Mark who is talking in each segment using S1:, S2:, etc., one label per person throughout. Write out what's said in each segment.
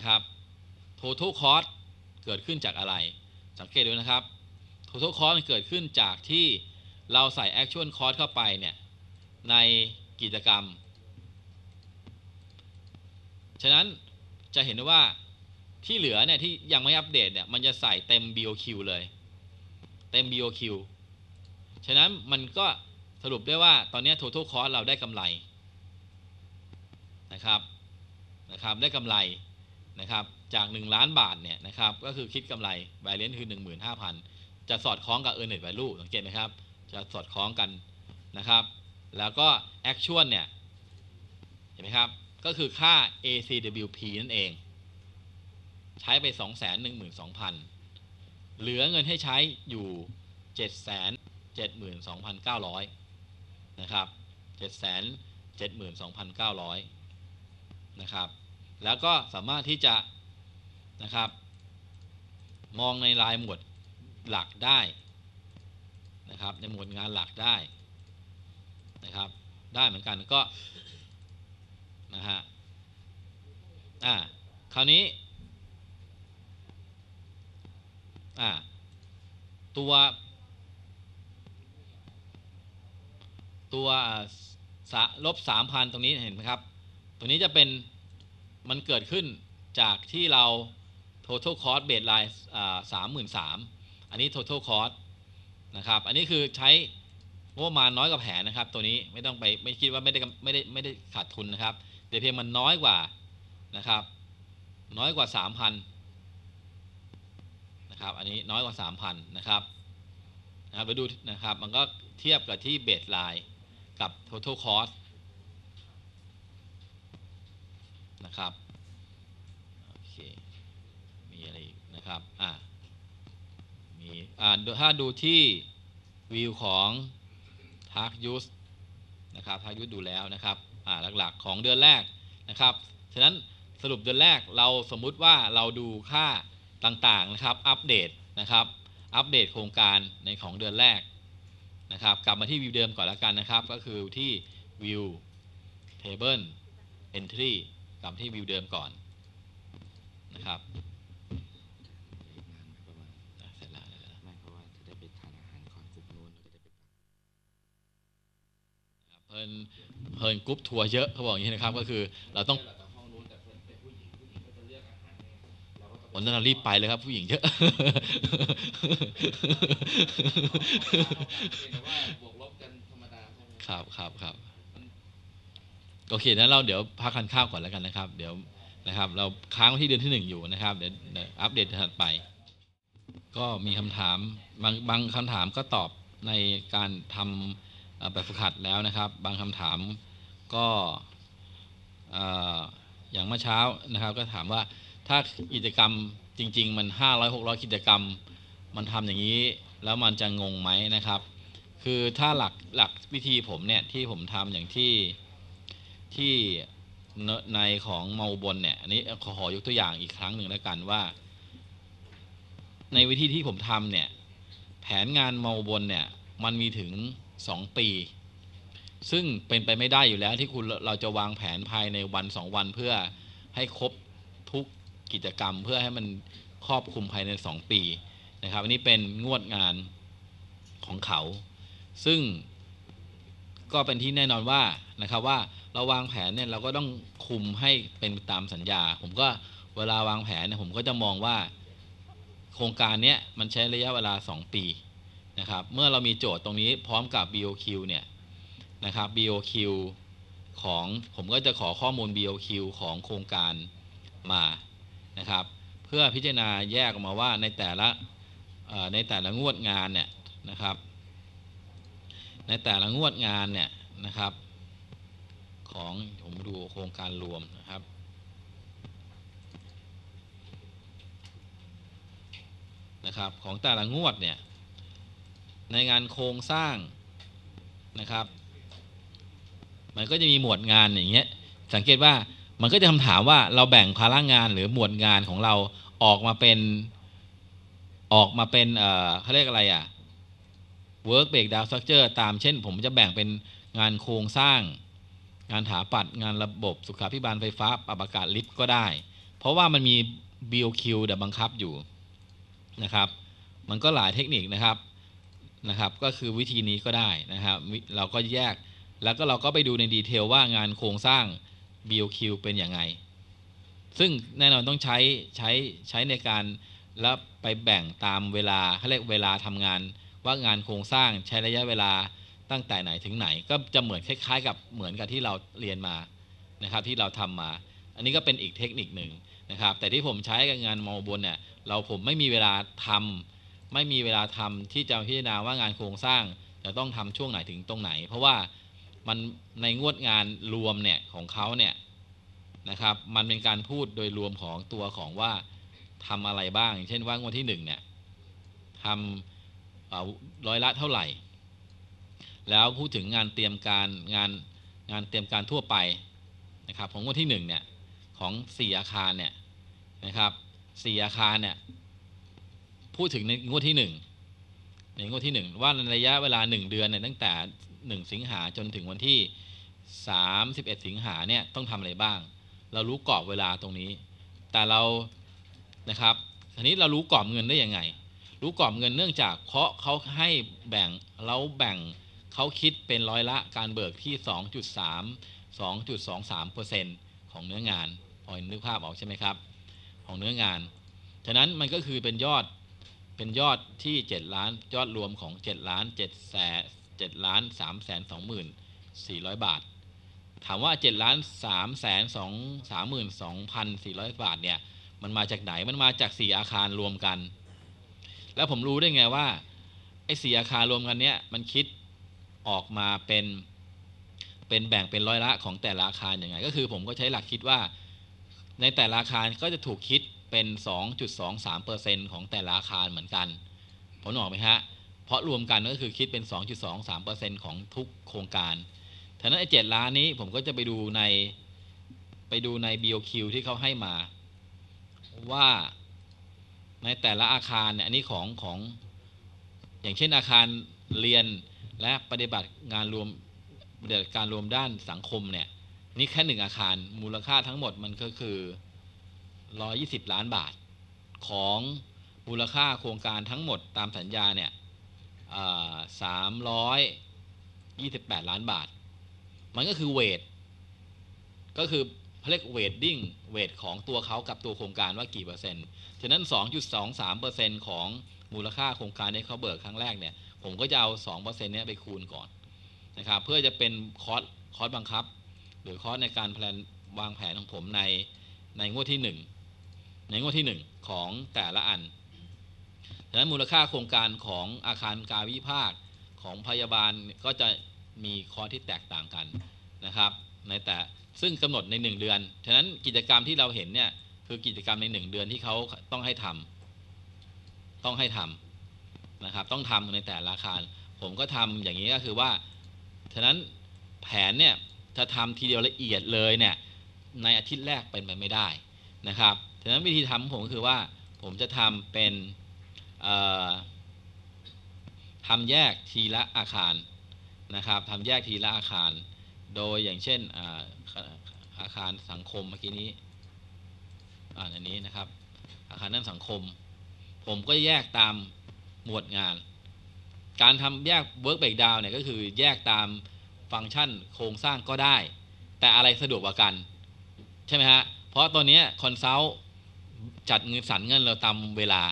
S1: ะครับ total cost เกิดขึ้นจากอะไร สังเกตดูนะครับ total cost มันเกิดขึ้นจากที่เราใส่ actual cost เข้าไปเนี่ยในกิจกรรม ฉะนั้นจะเห็นว่าที่เหลือเนี่ยที่ยังไม่อัปเดตเนี่ยมันจะใส่เต็ม BOQ เลย เต็ม BOQ ฉะนั้นมันก็สรุปได้ว่าตอนนี้ total cost เราได้กำไร นะครับนะครับได้กำไรนะครับจาก 1 ล้านบาทเนี่ยนะครับ ก็คือ คิดกำไร v a l ลน c e คือ 15,000จะ สอดคล้องกับ e a r n e d value สังเกตไหมครับ จะสอดคล้องกันนะครับ แล้วก็ Action เนี่ยเห็นไหมครับ ก็คือค่า ACWP นั่นเอง ใช้ไป 212,000เหลือเงินให้ใช้อยู่ 772,900นะครับ772,900นะครับแล้วก็สามารถที่จะนะครับ มองในลายหมวดหลักได้นะครับ ในหมวดงานหลักได้ นะครับ ได้เหมือนกันก็นะฮะอ่าคราวนี้ อ่า ตัวตัวลบสามพันตรงนี้เห็นไหมครับตัวนี้จะเป็นมันเกิดขึ้นจากที่เรา total cost baseline สามหมื่นสาม อันนี้ total cost นะครับ อันนี้คือใช้งบประมาณน้อยกว่าแผนนะครับ ตัวนี้ไม่ต้องไปไม่คิดว่าไม่ได้ไม่ได้ไม่ได้ขาดทุนนะครับแต่เพียงมันน้อยกว่านะครับ น้อยกว่าสามพันนะครับ อันนี้น้อยกว่าสามพันนะครับนะครับไปดูนะครับ มันก็เทียบกับที่เบสไลน์กับ total cost นะครับโอเคมีอะไรอีกนะครับ อ่ามี อ่าถ้าดูที่วิวของทาร์กยูสนะครับทาร์กยูสดูแล้วนะครับ อ่า หลักๆของเดือนแรกนะครับ ฉะนั้นสรุปเดือนแรกเราสมมุติว่าเราดูค่าต่างๆนะครับ อัปเดตนะครับ อัปเดตโครงการในของเดือนแรกนะครับ กลับมาที่วิวเดิมก่อนละกันนะครับ ก็คือที่วิวเทเบิลเอน t รีต่ำที่วิวเดิมก่อนนะครับเพิินเพิ่นกรุ๊ปทัวร์เยอะเขาบอกอย่างนี้นะครับก็คือ เราต้องผันนั้นงรีบไปเลยครับ ผู้หญิงเยอะครับครับครับโอเคนะเราเดี๋ยวพักกานข้าวก่อนแล้วกันนะครับ เดี๋ยวนะครับ เราค้างที่เดือนที่หนึ่งอยู่นะครับ เดี๋ยวอัปเดตถัดไป ก็มีคำถามบางบางคำถามก็ตอบในการทำแบบฝึกหัดแล้วนะครับ บางคำถามก็อย่างเมื่อเช้านะครับ ก็ถามว่าถ้ากิจกรรมจริง ๆ มัน500อยหกิจกรรม มันทำอย่างนี้ แล้วมันจะงงไหมนะครับ คือถ้าหลักหลักวิธีผมเนี่ยที่ผมทำอย่างที่ที่ในของเมาบนเนี่ยอันนี้ขอยกตัวอย่างอีกครั้งหนึ่งแล้วกันว่า ในวิธีที่ผมทำเนี่ย แผนงานเมาบน เนี่ย มันมีถึง 2 ปี ซึ่งเป็นไปไม่ได้อยู่แล้ว ที่คุณเราจะวางแผนภายในวัน 2 วันเพื่อให้ ครบ ทุกกิจกรรม เพื่อให้มันครอบคลุมภายใน 2 ปีนะครับอันนี้เป็นงวดงานของเขา ซึ่งก็เป็นที่แน่นอนว่านะครับว่าเราวางแผนเนี่ยเราก็ต้องคุมให้เป็นตามสัญญา ผมก็เวลาวางแผนเนี่ย ผมก็จะมองว่า โครงการเนี้ยมันใช้ระยะเวลา 2 ปี นะครับ เมื่อเรามีโจทย์ตรงนี้ พร้อมกับ BOQ เนี่ยนะครับ BOQ ของ ผมก็จะขอข้อมูล BOQ ของโครงการมานะครับ เพื่อพิจารณาแยกออกมาว่าในแต่ละในแต่ละงวดงานเนี่ยนะครับ ในแต่ละงวดงานเนี่ยนะครับของผมดูโครงการรวมนะครับนะครับ ของแต่ละงวดเนี่ย ในงานโครงสร้างนะครับ มันก็จะมีหมวดงานอย่างเงี้ย สังเกตว่า มันก็จะคำถามว่าเราแบ่ง ภาระงานหรือ หมวดงานของเราออกมาเป็นออกมาเป็นเอ่อเขาเรียกอะไรอะ่ะ work breakdown structure ตามเช่น ผมจะแบ่งเป็นงานโครงสร้างงานถาปัด งานระบบสุขาพิบาลไฟฟ้า ปรับอากาศลิฟต์ก็ได้ เพราะว่ามันมี BOQ เดบังคับอยู่นะครับ มันก็หลายเทคนิคนะครับนะครับ ก็คือวิธีนี้ก็ได้นะครับ เราก็แยก แล้วก็เราก็ไปดูในดีเทลว่างานโครงสร้าง BOQ เป็นอย่างไง ซึ่งแน่นอนต้องใช้ใช้ใช้ในการแล้วไปแบ่งตามเวลาเขาเรียกเวลาทำงาน ว่างานโครงสร้างใช้ระยะเวลาตั้งแต่ ไหนถึงไหนก็จะเหมือนคล้ายๆ กับเหมือนกับที่เราเรียนมานะครับ ที่เราทำมา อันนี้ก็เป็นอีกเทคนิคหนึ่งนะครับ แต่ที่ผมใช้กับงานมอบนเนี่ยเราผมไม่มีเวลาทำ ไม่มีเวลาทำที่จะพิจารณาว่างานโครงสร้าง จะต้องทำช่วงไหนถึงตรงไหน เพราะว่ามันในงวดงานรวมเนี่ยของเขาเนี่ยนะครับ มันเป็นการพูดโดยรวมของตัวของว่า ทำอะไรบ้างเช่นว่างวดที่1เนี่ยทำร้อยละเท่าไหร่แล้วพูดถึงงานเตรียมการงานงานเตรียมการทั่วไปนะครับของงวดที่1เนี่ย ของ 4อาคารเนี่ยนะครับสอาคารเนี่ย พูดถึงในงวดที่1ในงวดที่1ว่าในระยะเวลา 1 เดือนเนี่ยตั้งแต่ 1 สิงหาจนถึงวันที่ 31 สิงหาเนี่ยต้องทำอะไรบ้าง เรารู้กรอบเวลาตรงนี้ แต่เรานะครับทีนี้เรารู้กรอบเงินได้ยังไง รู้ กรอบเงินเนื่องจากเพราะเขาให้แบ่งเราแบ่งเขาคิดเป็นร้อยละการเบิกที่ 2.3 2.23%ของเนื้องานพอเห็นึกภาพออกใช่ไหมครับ ของเนื้องาน ฉะนั้นมันก็คือเป็นยอดเป็นยอดที่ 7 ล้านยอดรวมของ7ล้าน7แสน7ล้าน3แสน2หมื่น400 บาท ถามว่า7ล้าน3แสน2 3หมื่น2พัน400 บาทเนี่ยมันมาจากไหนมันมาจาก 4 อาคารรวมกัน แล้วผมรู้ได้ไงว่าไอ้สอาคารรวมกันเนี่ยมันคิดออกมาเป็นเป็นแบ่งเป็นร้อยละของแต่ละอาคารยังไง ก็คือผมก็ใช้หลักคิดว่า ในแต่ละอาคารก็จะถูกคิดเป็น 2.23%ของแต่ละอาคารเหมือนกันผมออกไหมฮะเพราะรวมกันก็คือคิดเป็น2.23%ของทุกโครงการ ทั้นั้นไอ้เจ็ดล้านนี้ผมก็จะไปดูในไปดูใน BOQ ที่เขาให้มา ว่าในแต่ละอาคารเนี่ยอันนี้ของของอย่างเช่นอาคารเรียนและปฏิบัติงานรวมปฏิบัติการรวมด้านสังคมเนี่ย นี่แค่หนึ่งอาคารมูลค่าทั้งหมดมันก็คือร้อยี่สิบล้านบาท ของมูลค่าโครงการทั้งหมดตามสัญญาเนี่ยสามร้อยยี่สิบแปดล้านบาท มันก็คือเวทก็คือเรียกเวทดิ้งเวทของตัวเขากับตัวโครงการว่ากี่เปอร์เซ็นต์ฉะนั้น2.23%ของมูลค่าโครงการที่เขาเบิกครั้งแรกเนี่ยผมก็จะเอา2%เนี้ยไปคูณก่อนนะครับเพื่อจะเป็นคอสคอสบังคับ หรือคอสในการแผนวางแผนของผมในในงวดที่ 1 ในงวดที่ 1 ของแต่ละอันดังนั้นมูลค่าโครงการของอาคารการวิภาคของพยาบาลก็จะมีคอสที่แตกต่างกันนะครับ ในแต่ซึ่งกำหนดใน 1 เดือนฉะนั้นกิจกรรมที่เราเห็นเนี่ยคือกิจกรรมใน 1 เดือนที่เขาต้องให้ทำ ต้องให้ทำะครับต้องทำในแต่ละอาคาร ผมก็ทำอย่างนี้ก็คือว่าฉะนั้นแผนเนี่ยถ้าทำทีเดียวละเอียดเลยเนี่ย ในอาทิตย์แรกเป็นไปไม่ได้นะครับฉะนั้นวิธีทำาผมคือว่าผมจะทำเป็นทำแยกทีละอาคารนะครับทำแยกทีละอาคาร โดยอย่างเช่นอาคารสังคมเมื่อกี้นี้อันนี้นะครับ อาคารนั่นสังคม ผมก็แยกตามหมวด งาน การทำแยก work breakdown เนี่ยก็คือแยกตามฟังก์ชันโครงสร้างก็ได้ แต่อะไรสะดวกกว่ากันใช่ไหมฮะ เพราะตัวเนี้ยคอนซัลท์จัดเงินสันเงินเราตามเวลา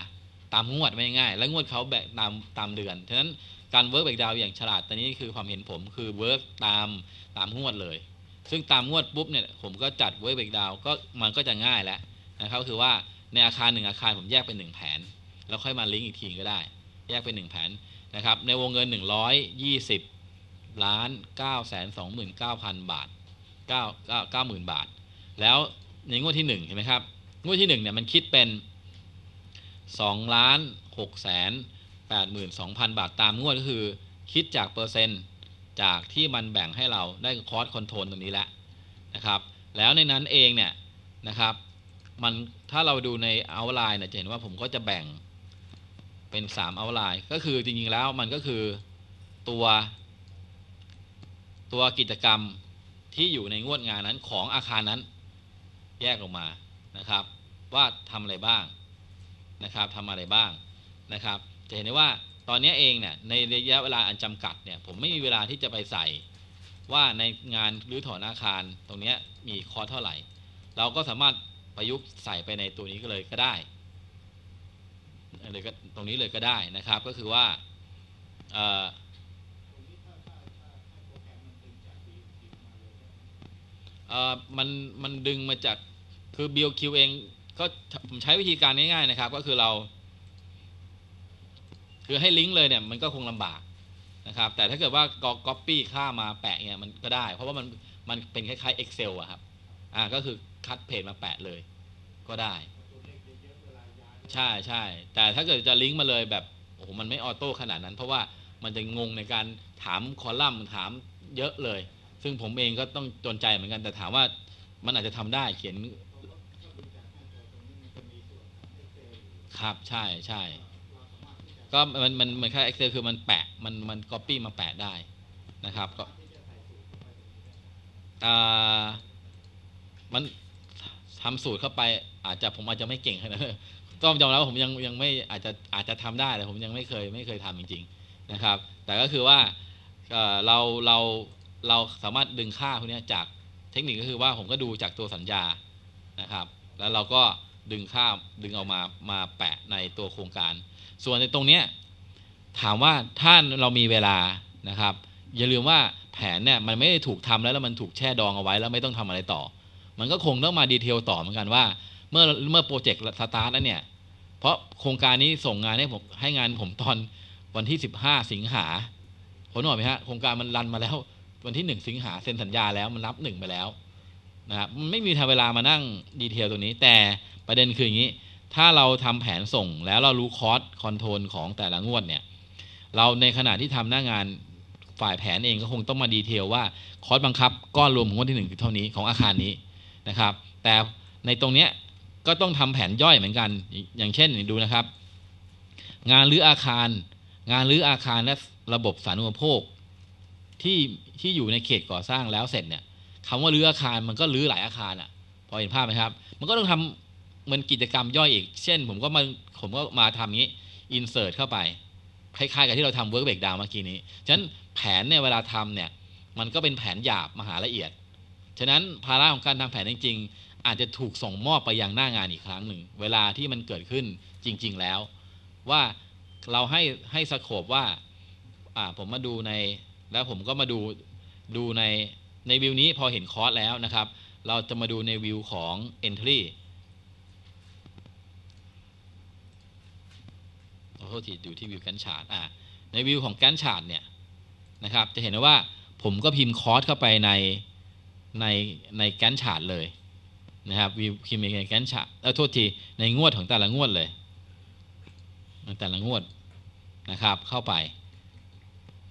S1: ตามงวดไม่ง่าย และงวดเขาแบกตามตามเดือน ฉะนั้นการเวิร์กแบกดาวอย่างฉลาดตอนนี้คือความเห็นผมคือเวิร์กตามตามงวดเลย ซึ่งตามงวดปุ๊บเนี่ยผมก็จัดเวิร์กแบกดาวก็มันก็จะง่ายแล้วนะครับคือว่าในอาคารหนึ่งอาคารผมแยกเป็นหนึ่งแผน แล้วค่อยมาลิงก์อีกทีก็ได้แยกเป็น1แผนนะครับ ในวงเงิน 120 ล้าน 9 2 9 0 0 0 บาท9 9 0 0 0บาท แล้วในงวดที่1เห็นไหมครับ งวดที่1เนี่ยมันคิดเป็น2ล้าน6แสน82,000 บาทตามงวดก็คือคิดจากเปอร์เซ็นต์จากที่มันแบ่งให้เราได้คอร์สคอนโทรลตรงนี้แล้วนะครับ แล้วในนั้นเองเนี่ยนะครับ มันถ้าเราดูในเอาไลน์เนี่ยจะเห็นว่าผมก็จะแบ่งเป็น 3 เอาไลน์ก็คือจริงๆแล้วมันก็คือตัว ตัวกิจกรรมที่อยู่ในงวดงานนั้นของอาคารนั้น แยกลงมานะครับ ว่าทำอะไรบ้างนะครับทำอะไรบ้างนะครับ จะเห็นได้ว่าตอนนี้เองเนี่ยในระยะเวลาอันจำกัดเนี่ย ผมไม่มีเวลาที่จะไปใส่ ว่าในงานรื้อถอนอาคารตรงนี้มีคอเท่าไหร่ เราก็สามารถประยุกต์ใส่ไปในตัวนี้ก็เลยก็ได้เลยก็ตรงนี้เลยก็ได้นะครับ ก็คือว่ามันมันดึงมาจากคือ BOQ เอง ก็ผมใช้วิธีการง่ายๆนะครับ ก็คือเรา คือให้ลิงก์เลยเนี่ย มันก็คงลำบากนะครับแต่ถ้าเกิดว่าก็ Copy ค่ามาแปะเนี่ยมันก็ได้ เพราะว่ามันมันเป็นคล้ายๆ Excel อะครับ อ่า ก็คือคัดเพจมาแปะเลยก็ได้ใช่ใช่ แต่ถ้าเกิดจะลิงก์มาเลยแบบโอ้โหมันไม่ออโต้ขนาดนั้น เพราะว่ามันจะงงในการถามคอลัมน์ถามเยอะเลย ซึ่งผมเองก็ต้องจนใจเหมือนกันแต่ถามว่า มันอาจจะทำได้ เขียน ครับใช่ใช่ ก็มันมันมันค่า Excel คือมันแปะมันมันกอปปี้มาแปะได้นะครับก็มันทำสูตรเข้าไป อาจจะผมอาจจะไม่เก่งขนาดนั้นอ็ยอมรับวผมยังยังไม่อาจจะอาจจะทำได้แต่ผมยังไม่เคยไม่เคยทำจริงๆนะครับ แต่ก็คือว่าเราเราเราสามารถดึงค่าพวกนี้จากเทคนิคก็คือว่าผมก็ดูจากตัวสัญญานะครับ แล้วเราก็ดึงค่าดึงออกมามาแปะในตัวโครงการ ส่วนในตรงนี้ถามว่าถ้าเรามีเวลานะครับ อย่าลืมว่าแผนเนี่ยมันไม่ได้ถูกทำแล้วแล้วมันถูกแช่ดองเอาไว้แล้วไม่ต้องทำอะไรต่อมันก็คงต้องมาดีเทลต่อเหมือนกันว่า เมื่อเมื่อโปรเจกต์สตาร์ทแล้วเนี่ยพราะโครงการนี้ส่งงานให้ผมให้งานผมตอนวันที่ 15 สิงหาผมบอกไหมฮะโครงการมันรันมาแล้ววันที่ 1 สิงหาเซ็นสัญญาแล้วมันรับหนึ่งไปแล้ว นะครับไม่มีทาเวลามานั่งดีเทลตรงนี้ แต่ประเด็นคืออย่างนี้ ถ้าเราทำแผนส่งแล้วเรารู้คอสคอนโทรลของแต่ละงวดเนี่ยเราในขณะที่ทำหน้างานฝ่ายแผนเองก็คงต้องมาดีเทลว่าคอสบังคับ ก้อนรวมของงวดที่1คือเท่านี้ของอาคารนี้นะครับ แต่ในตรงเนี้ยก็ต้องทำแผนย่อยเหมือนกันอย่างเช่นดูนะครับ งานรื้ออาคาร งานรื้ออาคาร และระบบสาธารณูปโภค ที่ที่อยู่ในเขตก่อสร้างแล้วเสร็จเนี่ยคำว่ารื้ออาคารมันก็รื้อหลายอาคารอ่ะ พอเห็นภาพไหมครับ มันก็ต้องทำมันกิจกรรมย่อยอีกเช่นผมก็มาผมก็มาทำงี้อินเสิร์ตเข้าไป คล้ายๆกับที่เราทำเวิร์กเบรกดาวเมื่อกี้นี้ ฉะนั้นแผนเนี่ยเวลาทำเนี่ย มันก็เป็นแผนหยาบมหาละเอียด ฉะนั้นภาระของการทำแผนจริงๆอาจจะถูก ส่ง มอบไปยังหน้างานอีกครั้งหนึ่ง เวลาที่มันเกิดขึ้นจริง ๆแล้ว ว่าเราให้ให้สโคบว่า อ่าผมมาดูในแล้วผมก็มาดูดูในในวิวนี้พอเห็นคอร์สแล้วนะครับ เราจะมาดูใน วิว ของ Entry ขอโทษทีอยู่ที่วิวแกนชาร์ดอ่าในวิว ของแกนชาร์ดเนี่ยนะครับ จะเห็นว่าผมก็พิมพ์คอร์สเข้าไปในในในแกนชาร์ดเลยนะครับวิคิมเมกันชะเออโทษทีในงวดของแต่ละงวดเลยแต่ละงวดนะครับ เข้าไป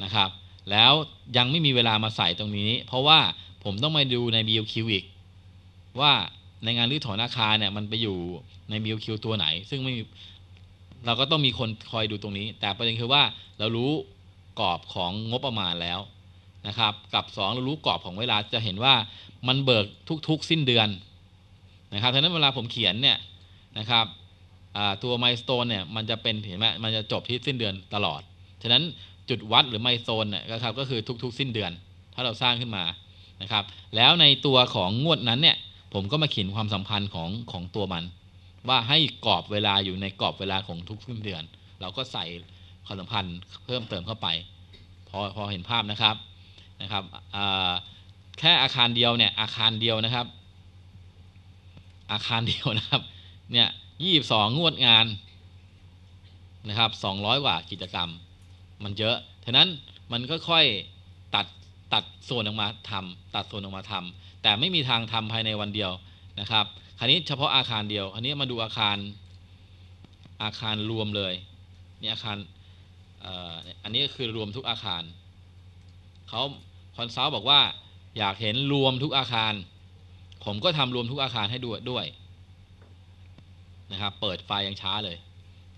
S1: นะครับ แล้วยังไม่มีเวลามาใส่ตรงนี้ เพราะว่าผมต้องมาดูใน b ิ q อีกว่าในงานรื้อถอนอาคารเนี่ยมันไปอยู่ใน b ิ q ตัวไหน ซึ่งไม่เราก็ต้องมีคนคอยดูตรงนี้ แต่ประเด็นคือว่าเรารู้กรอบของงบประมาณแล้วนะครับ กับ2เรารู้กรอบของเวลาจะเห็นว่ามันเบิกทุก ๆ สิ้นเดือนนะครับดังนั้นเวลาผมเขียนเนี่ยนะครับตัวไมสโตนเนี่ยมันจะเป็นเห็นไหมมันจะจบที่สิ้นเดือนตลอดฉะนั้นจุดวัดหรือไมโตนเนี่ยนะครับ ก็คือทุก ๆสิ้นเดือน ถ้าเราสร้างขึ้นมานะครับ แล้วในตัวของงวดนั้นเนี่ย ผมก็มาเขียนความสัมพันธ์ของของตัวมัน ว่าให้กรอบเวลาอยู่ในกรอบเวลาของทุกสิ้นเดือน เราก็ใส่ความสัมพันธ์เพิ่มเติมเข้าไป พอพอเห็นภาพนะครับนะครับ แค่อาคารเดียวเนี่ยอาคารเดียวนะครับอาคารเดียวนะครับ เนี่ยยี่สองงวดงานนะครับสองร้อยกว่ากิจกรรม มันเยอะทะนั้นมันก็ค่อยตัดตัด ส่วนออกมาทำตัดส่วนออกมาทำแต่ไม่มีทางทำภายในวันเดียวนะครับ คราวนี้เฉพาะอาคารเดียว อันนี้มาดูอาคารอาคารรวมเลยนี่อาคารอันนี้คือรวมทุกอาคารเขาคอนซัลท์บอกว่า อยากเห็นรวมทุกอาคารผม ก็ทำรวมทุกอาคารให้ด้วยด้วยนะครับ เปิดไฟยัง ช้า เลย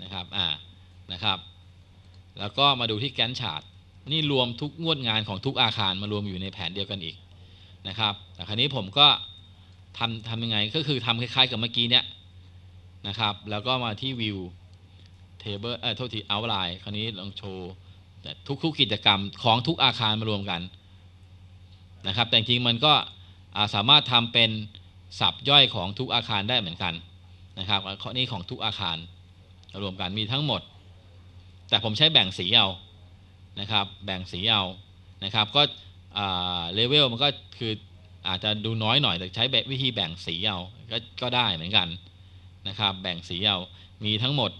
S1: นะครับ อ่านะครับ แล้วก็มาดูที่แกนชาร์ตนี่รวมทุกงวดงานของทุกอาคารมารวมอยู่ในแผนเดียวกันอีกนะครับแต่ครั้นี้ผมก็ทำทำยังไงก็คือทำคล้าย ๆกับเมื่อกี้เนี้ย นะครับ แล้วก็มาที่ วิวเทเบิลเอ่อโทษทีเอาไลน์ครั้นี้ลองโชว์แต่ทุกๆกิจกรรมของทุกอาคารมารวมกันนะครับ แต่จริงมันก็สามารถทำเป็น สับย่อยของทุกอาคารได้เหมือนกันนะครับข้อนี้ของทุกอาคารรวมกันมีทั้งหมด แต่ ผมใช้แบ่งสี เอานะครับ แบ่งสี เอา นะครับ ก็เลเวลมันก็คืออาจจะดูน้อย หน่อยแต่ใช้แบบวิธีแบ่งสีเอากก็ ได้เหมือนกันนะครับ แบ่งสีเอามีทั้งหมด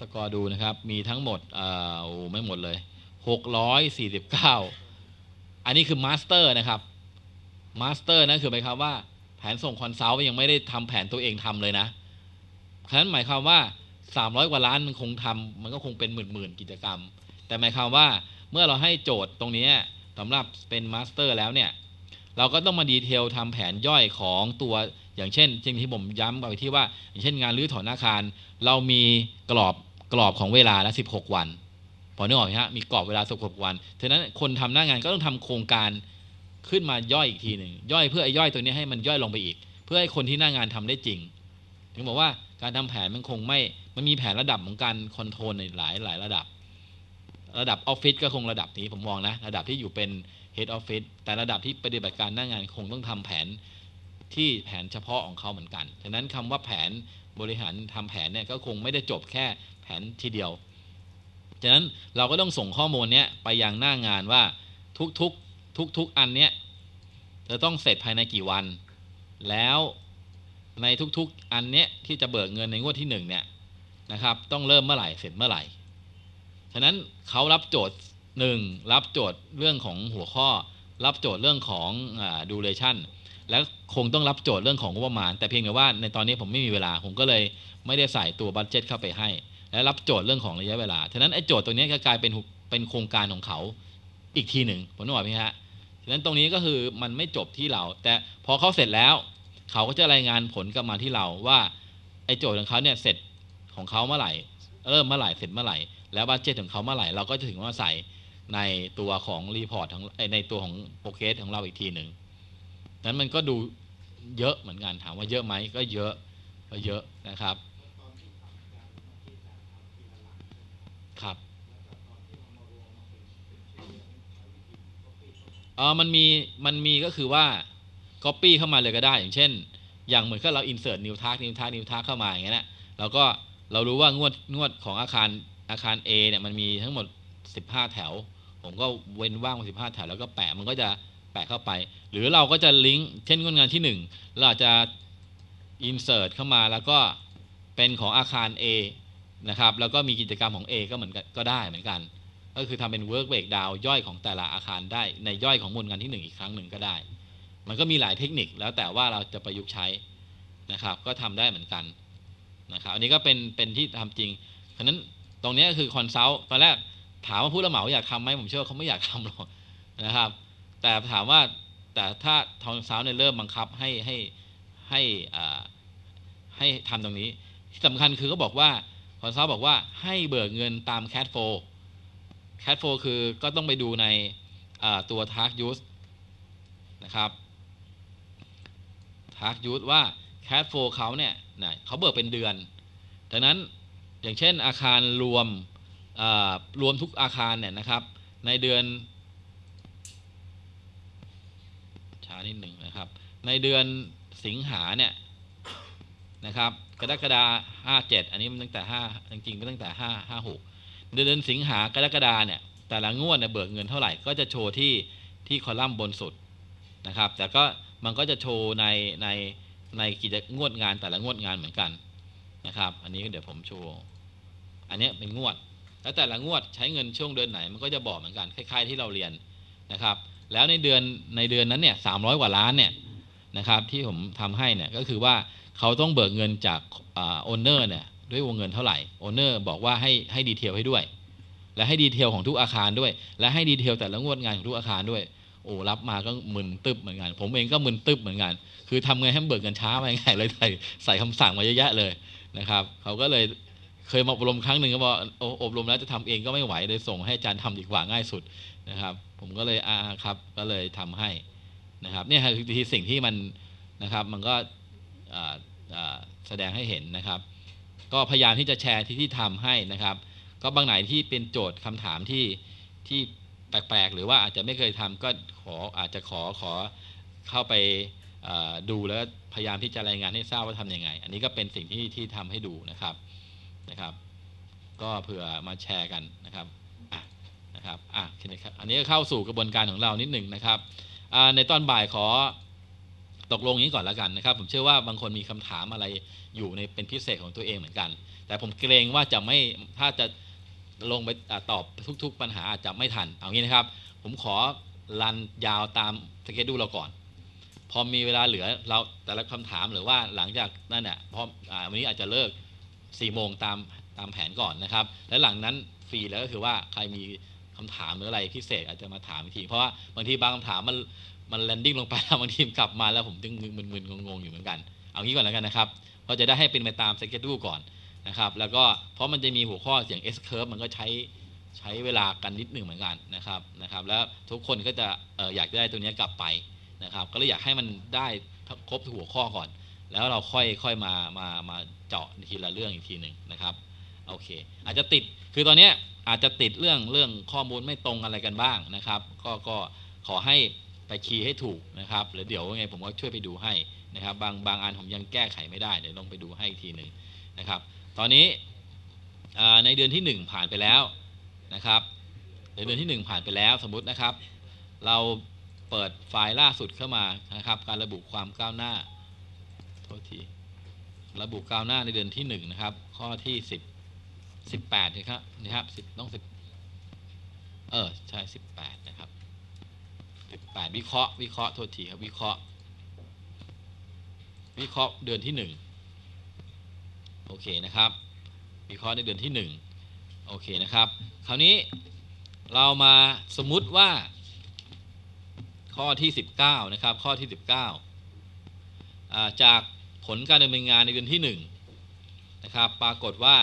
S1: สกอร์ดูนะครับ มีทั้งหมดอ่าไม่หมดเลย649อันนี้คือมาสเตอร์นะครับ มาสเตอร์นั่นคือหมายความว่าแผนส่งคอนซัลท์ ยังไม่ได้ทำแผนตัวเองทำเลยนะฉะนั้นหมายความว่า 300 กว่าล้านมันคงทำ มันก็คงเป็นหมื่นๆกิจกรรม แต่หมายความว่าเมื่อเราให้โจทย์ตรงนี้สำหรับเป็นมาสเตอร์ แล้วเนี่ย เราก็ต้องมาดีเทลทำแผนย่อยของตัวอย่างเช่นสิ่งที่ผมย้ำไปที่ว่าอย่างเช่นงานรื้อถอนอาคาร เรามีกรอบกรอบของเวลาละ16วันพอเนื้อออกไหมฮะ มีกรอบเวลาสหกวันฉะนั้นคนทำหน้างานก็ต้องทำโครงการขึ้นมาย่อยอีกทีหนึ่งย่อยเพื่อไอ้ย่อยตัวนี้ให้มันย่อยลงไปอีก เพื่อให้คนที่หน้างานทำได้จริง ถึงบอกว่าการทำแผนมันคงไม่มันมีแผนระดับของการคอนโทรลในหลายหลายระดับระดับออฟฟิศก็คงระดับนี้ผมมองนะระดับที่อยู่เป็นเฮดออฟฟิศแต่ระดับที่ปฏิบัติการหน้างานคงต้องทำแผนที่แผนเฉพาะของเขาเหมือนกันฉะนั้นคำว่าแผนบริหารทำแผนเนี่ยก็คงไม่ได้จบแค่แผนทีเดียวฉะนั้นเราก็ต้องส่งข้อมูลเนี้ยไปยังหน้างานว่าทุกๆทุกๆุกอันเนี้ยจะต้องเสร็จภายในกี่วัน แล้วในทุกๆอันเนี้ยที่จะเบิกเงินในงวดที่ 1 เนี่ยนะครับ ต้องเริ่มเมื่อไหร่เสร็จเมื่อไหร่ ฉะนั้นเขารับโจทย์1รับโจทย์เรื่องของหัวข้อ รับโจทย์เรื่องของดูเลชั่นแล้วคงต้องรับโจทย์เรื่องของงบประมาณแต่เพียงแต่ว่าในตอนนี้ผมไม่มีเวลาผมก็เลยไม่ได้ใส่ตัวบัตเจ็ตเข้าไปให้และรับโจทย์เรื่องของระยะเวลาฉะนั้นไอ้โจทย์ตัวนี้ก็กลายเป็นเป็นโครงการของเขาอีกทีหนึ่งผมบอกพี่ฮะฉะนั้นตรงนี้ก็คือมันไม่จบที่เรา แต่พอเขาเสร็จแล้ว เขาก็จะรายงานผลกลับมาที่เราว่าไอ้โจทย์ของเขาเนี่ยเสร็จของเขาเมื่อไหร่เริ่มเมื่อไหร่เสร็จเมื่อไหร่ แล้วบัตเจตของเขาเมื่อไหร่เราก็จะถึงมาใส่ในตัวของรีพอร์ตของในตัวของโปรเกสของเราอีกทีหนึ่งนั้นมันก็ดูเยอะเหมือนกันถามว่าเยอะไหมก็เยอะก็เยอะนะครับครับเออมันมีมันมีก็คือว่า Copy เข้ามาเลยก็ได้ อย่างเช่นอย่างเหมือนกับเรา insert new task new task new task เข้ามาอย่างเงี้ยนะเราก็เรารู้ว่า งวดงวดของอาคารอาคาร A เนี่ยมันมีทั้งหมด 15 แถว ผมก็เว้นว่างมาสิบห้าแถวแล้วก็แปะมันก็จะแปะเข้าไป หรือเราก็จะลิงก์ เช่นงวดงานที่ 1 เราจะ insert เข้ามาแล้วก็เป็นของอาคาร A นะครับแล้วก็มีกิจกรรมของ A ก็เหมือนก็ได้เหมือนกัน ก็คือทำเป็น work break down ย่อยของแต่ละอาคารได้ในย่อยของมวลงานที่ 1 อีกครั้งหนึ่งก็ได้ มันก็มีหลายเทคนิค แล้วแต่ว่าเราจะประยุกต์ใช้นะครับ ก็ทำได้เหมือนกันนะครับ อันนี้ก็เป็นเป็นที่ทำจริง เพราะนั้นตรงนี้ก็คือคอนซัลท์ตอนแรกถามว่าผู้รับเหมาอยากทำไหมผมเชื่อเขาไม่อยากทำหรอกนะครับ แต่ถามว่าแต่ถ้าทองซาวเนี่ยเริ่มบังคับให้ให้ให้ให้ทำตรงนี้ที่สำคัญคือก็บอกว่าคอนซัลบอกว่าให้เบิกเงินตามแคดโฟ แคดโฟคือก็ต้องไปดูในตัวทาร์กยูสนะครับ ทาร์กยูสว่าแคดโฟเขาเนี่ยนเขาเบิกเป็นเดือนดังนั้นอย่างเช่นอาคารรวมรวมทุกอาคารเนี่ยนะครับ ในเดือนช้านิดหนึ่งนะครับ ในเดือนสิงหาเนี่ยนะครับกรกฎาห้าเจ็ดอันนี้มันตั้งแต่ห้าจริงๆ ก็ตั้งแต่ห้าห้าหกเดือนสิงหากรกฎาเนี่ย แต่ละงวดเนี่ยเบิกเงินเท่าไหร่ก็จะโชว์ที่ที่คอลัมน์บนสุดนะครับ แต่ก็มันก็จะโชว์ในในในกิจงวดงานแต่ละงวดงานเหมือนกันนะครับ อันนี้เดี๋ยวผมโชว์ อันนี้เป็นงวด แล้วแต่ละงวดใช้เงินช่วงเดือนไหนมันก็จะบอกเหมือนกัน คล้ายๆ ที่เราเรียนนะครับ แล้วในเดือนในเดือนนั้นเนี่ยสามกว่าล้านเนี่ยนะครับ ที่ผมทำให้เนี่ยก็คือว่าเขาต้องเบิกเงินจากโอนเนอร์เนี่ย ด้วยวงเงินเท่าไหร่โอนเนอร์บอกว่าให้ให้ดีเทล ให้ด้วยและให้ดีเทลของทุกอาคารด้วย และให้ดีเทล แต่ละงวดงานของทุกอาคารด้วย โอ้รับมาก็มึนตึบเหมือนกันผมเองก็มึนตึบเหมือนกันคือทำไงให้เบิกเงินช้าไปไงเลยใส่ใส่คำสั่งมาเยอะแยะเลยนะครับ เขาก็เลยเคยมาอบรมครั้งหนึ่งก็บอกอบรมแล้วจะทำเองก็ไม่ไหวเลยส่งให้อาจารย์ทำดีกว่าง่ายสุดนะครับ ผมก็เลยอาครับก็เลยทำให้นะครับเนี่ยคือสิ่งที่มันนะครับมันก็แสดงให้เห็นนะครับ ก็พยายามที่จะแชร์ที่ที่ทำให้นะครับ ก็บางไหนที่เป็นโจทย์คำถามที่ที่แปลกๆหรือว่าอาจจะไม่เคยทำก็ขออาจจะขอขอเข้าไปดูแล้วพยายามที่จะรายงานให้ทราบว่าทํำยังไง อันนี้ก็เป็นสิ่งที่ที่ทำให้ดูนะครับนะครับ ก็เผื่อมาแชร์กันนะครับนะครับอ่ะอันนี้เข้าสู่กระบวนการของเรา นิดหนึ่งนะครับในตอนบ่ายขอตกลงอย่างนี้ก่อนแล้วกันนะครับ ผมเชื่อว่าบางคนมีคำถามอะไรอยู่ในเป็นพิเศษของตัวเองเหมือนกัน แต่ผมเกรงว่าจะไม่ถ้าจะลงไปตอบทุกๆ ปัญหาอาจจะไม่ทัน เอางี้นะครับ ผมขอรันยาวตามสเกจดูเราก่อน พอมีเวลาเหลือเราแต่ละคำถามหรือว่าหลังจากนั่นเนี่ยพออวันนี้อาจจะเลิก4ี่โมงตามตามแผนก่อนนะครับ และหลังนั้นฟรีแล้ว ก็คือว่าใครมีคำถามหรืออะไรพิเศษอาจจะมาถามทีเพราะว่าบางทีบางคำถามมันมันแลนดิ้งลงไปแล้วบางทีกลับมาแล้วผมถึงมึนๆงงๆอยู่เหมือนกัน เอางี้ก่อนแล้วกันนะครับเพราะจะได้ให้เป็นไปตามสเกจดูก่อนนะครับ แล้วก็เพราะมันจะมีหัวข้อเสียง S curve มันก็ใช้ใช้เวลากันนิดหนึ่งเหมือนกันนะครับ นะครับ แล้วทุกคนก็จะอออยากได้ตัวนี้กลับไปนะครับ ก็เลยอยากให้มันได้ครบหัวข้อก่อน แล้วเราค่อยค่อยมามามาเจาะทีละเรื่องอีกทีหนึ่งนะครับ โอเค อาจจะติด คือตอนนี้อาจจะติดเรื่องเรื่องข้อมูลไม่ตรงอะไรกันบ้างนะครับ ก็ก็ขอให้ไปคีย์ให้ถูกนะครับหรือเดี๋ยวว่าไงผมก็ช่วยไปดูให้นะครับ บางบางอันผมยังแก้ไขไม่ได้เดี๋ยวลองไปดูให้อีกทีหนึ่งนะครับ ตอนนี้ในเดือนที่1ผ่านไปแล้วนะครับในเดือนที่1ผ่านไปแล้ว สมมุตินะครับ เราเปิดไฟล์ล่าสุดเข้ามานะครับ การระบุความก้าวหน้าโทษทีระบุก้าวหน้าในเดือนที่1นะครับ ข้อที่10 18นะครับนะครับ10ต้อง10เออใช่18นะครับ18วิเคราะห์วิเคราะห์โทษทีครับวิเคราะห์ วิเคราะห์เดือนที่1โอเคนะครับ วิเคราะห์ในเดือนที่1โอเคนะครับ คราวนี้เรามาสมมุติว่า ข้อที่ 19 นะครับ ข้อที่ 19จากผลการดำเนินงานในเดือน ที่1นะครับ ปรากฏว่า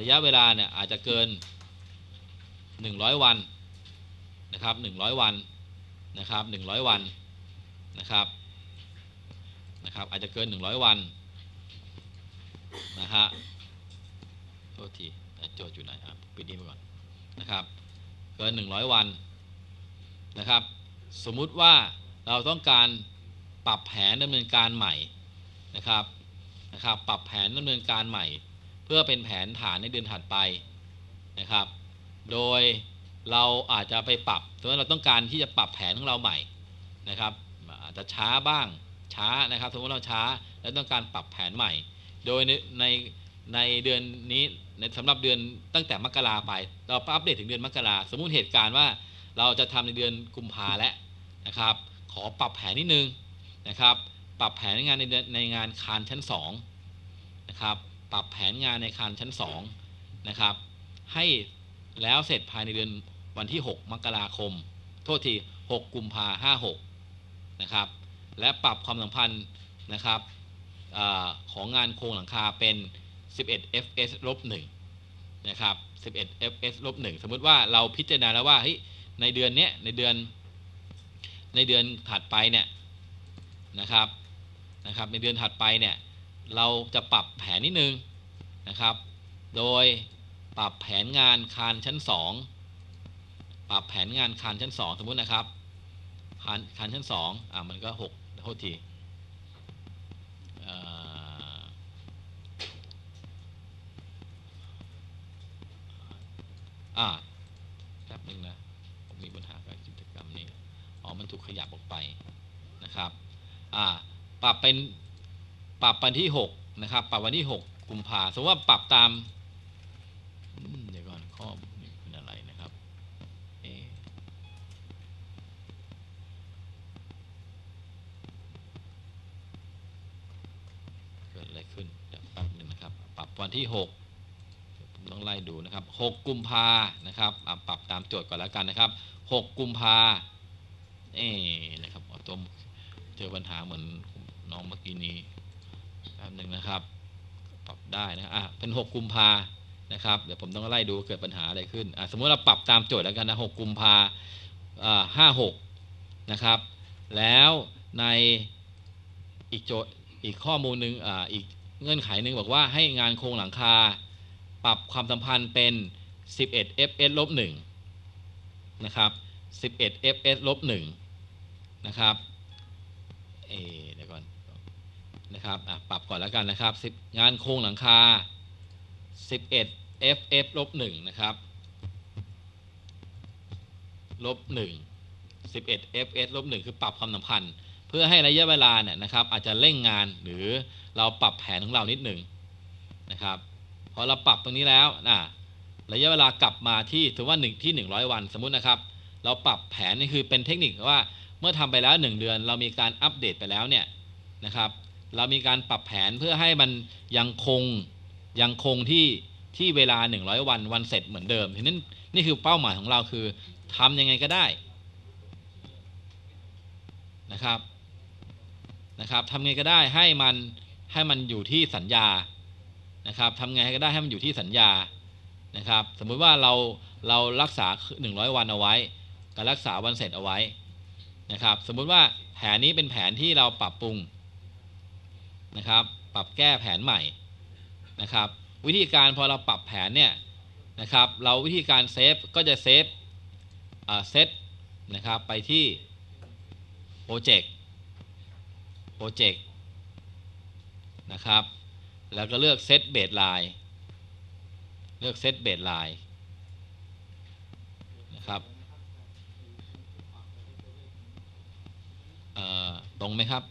S1: ระยะเวลาเนี่ยอาจจะเกิน 100 วันนะครับ100วันนะครับ100วัน นะครับ นะครับ อาจจะเกิน100 วัน นะฮะโทษทีโจทย์อยู่ไหนครับปิดนี้ไปก่อน นะครับ เกิน100วัน นะครับ สมมุติว่าเราต้องการปรับแผนดำเนินการใหม่ นะครับ นะครับ ปรับแผนดำเนินการใหม่ เพื่อเป็นแผนฐานในเดือนถัดไป นะครับ โดยเราอาจจะไปปรับเพราะเราต้องการที่จะปรับแผนของเราใหม่นะครับ อาจจะช้าบ้างช้านะครับ สมมติเราช้าแล้วต้องการปรับแผนใหม่ โดยในในในเดือนนี้ในสำหรับเดือนตั้งแต่มกราไป เราอัปเดตถึงเดือนมกราสมมุติเหตุการณ์ว่า เราจะทำในเดือนกุมภาแล้วนะครับ ขอปรับแผนนิดนึงนะครับ ปรับแผนงานในในงานคานชั้น2นะครับ ปรับแผนงานในคานชั้น2นะครับ ให้แล้วเสร็จภายในเดือนวันที่ 6มกราคม โทษที 6 กุมภาห้าหกนะครับ และปรับความสัมพันธ์นะครับอของงานโครงหลังคาเป็น 11 fs ลบ1นะครับ11 fs ลบ1สมมติว่าเราพิจารณาแล้วว่าในเดือนนี้ในเดือน ในเดือนถัดไปเนี่ยนะครับนะครับ ในเดือนถัดไปเนี่ยเราจะปรับแผนนิดนึงนะครับ โดยปรับแผนงานคานชั้น 2ปรับแผนงานคานชั้น 2 สมมุตินะครับคานคานชั้น2อ่ามันก็6โทษที อ่าแป๊บนึงนะผมมีปัญหากับกิจกรรมนี้อ๋อมันถูกขยับออกไปนะครับอ่าปรับเป็น ปรับวันที่ 6 นะครับ ปรับวันที่ 6กุมภาสมมติว่าปรับตามเดี๋ยวก่อนข้อวันที่6ผมต้องไล่ดูนะครับ6กุมภานะครับปรับตามโจทย์ก่อนแล้วกันนะครับ 6 กุมภาเอ๊นะครับออตัเจอปัญหาเหมือนน้องเมื่อกี้นี้แป๊บหนึ่งนะครับปรับได้นะอ่ะเป็น 6 กุมภานะครับ เดี๋ยวผมต้องไล่ดูเกิดปัญหาอะไรขึ้นอ่ะสมมติเราปรับตามโจทย์แล้วกันนะ6กุมภาอ่าห้าหกนะครับ แล้วในอีกโจทย์อีกข้อมูลหนึ่งอ่าอีกเงื่อนไขหนึ่งบอกว่าให้งานโครงหลังคา ปรับความสัมพันธ์เป็น 11 fs ลบ1นะครับ 11 fs ลบ1นะครับ เอเดี๋ยวก่อนนะครับปรับก่อนแล้วกันนะครับ งานโครงหลังคา 11 fs ลบ1นะครับ ลบ1 11 fs ลบ1คือปรับความสัมพันธ์พื่อให้ระยะเวลาเนี่ยนะครับ อาจจะเร่งงานหรือเราปรับแผนของเรานิดหนึ่งนะครับพอเราปรับตรงนี้แล้วนะระยะเวลากลับมาที่ถือว่าหนึ่งที่100วันสมมุตินะครับ เราปรับแผนนี่คือเป็นเทคนิคว่า เมื่อทำไปแล้ว1เดือน เรามีการอัปเดตไปแล้วเนี่ยนะครับ เรามีการปรับแผนเพื่อให้มันยังคงยังคงที่ที่เวลา100วัน วันเสร็จเหมือนเดิมทีนั้นนี่คือเป้าหมายของเราคือ ทํำยังไงก็ได้ นะครับนะครับทำไงก็ได้ให้มัน ให้มันอยู่ที่สัญญานะครับทำไงก็ได้ให้มันอยู่ที่สัญญานะครับ สมมุติว่าเราเรารักษา 100 วันเอาไว้การรักษาวันเสร็จเอาไว้นะครับ สมมุติว่าแผนนี้เป็นแผนที่เราปรับปรุงนะครับ ปรับแก้แผนใหม่นะครับ วิธีการพอเราปรับแผนเนี่ยนะครับ เราวิธีการเซฟก็จะเซฟเซตนะครับไปที่โปรเจกต์โปรเจกต์นะครับ แล้วก็เลือกเซตเบสไลน์ เลือกเซตเบสไลน์นะครับตรงไหมครับ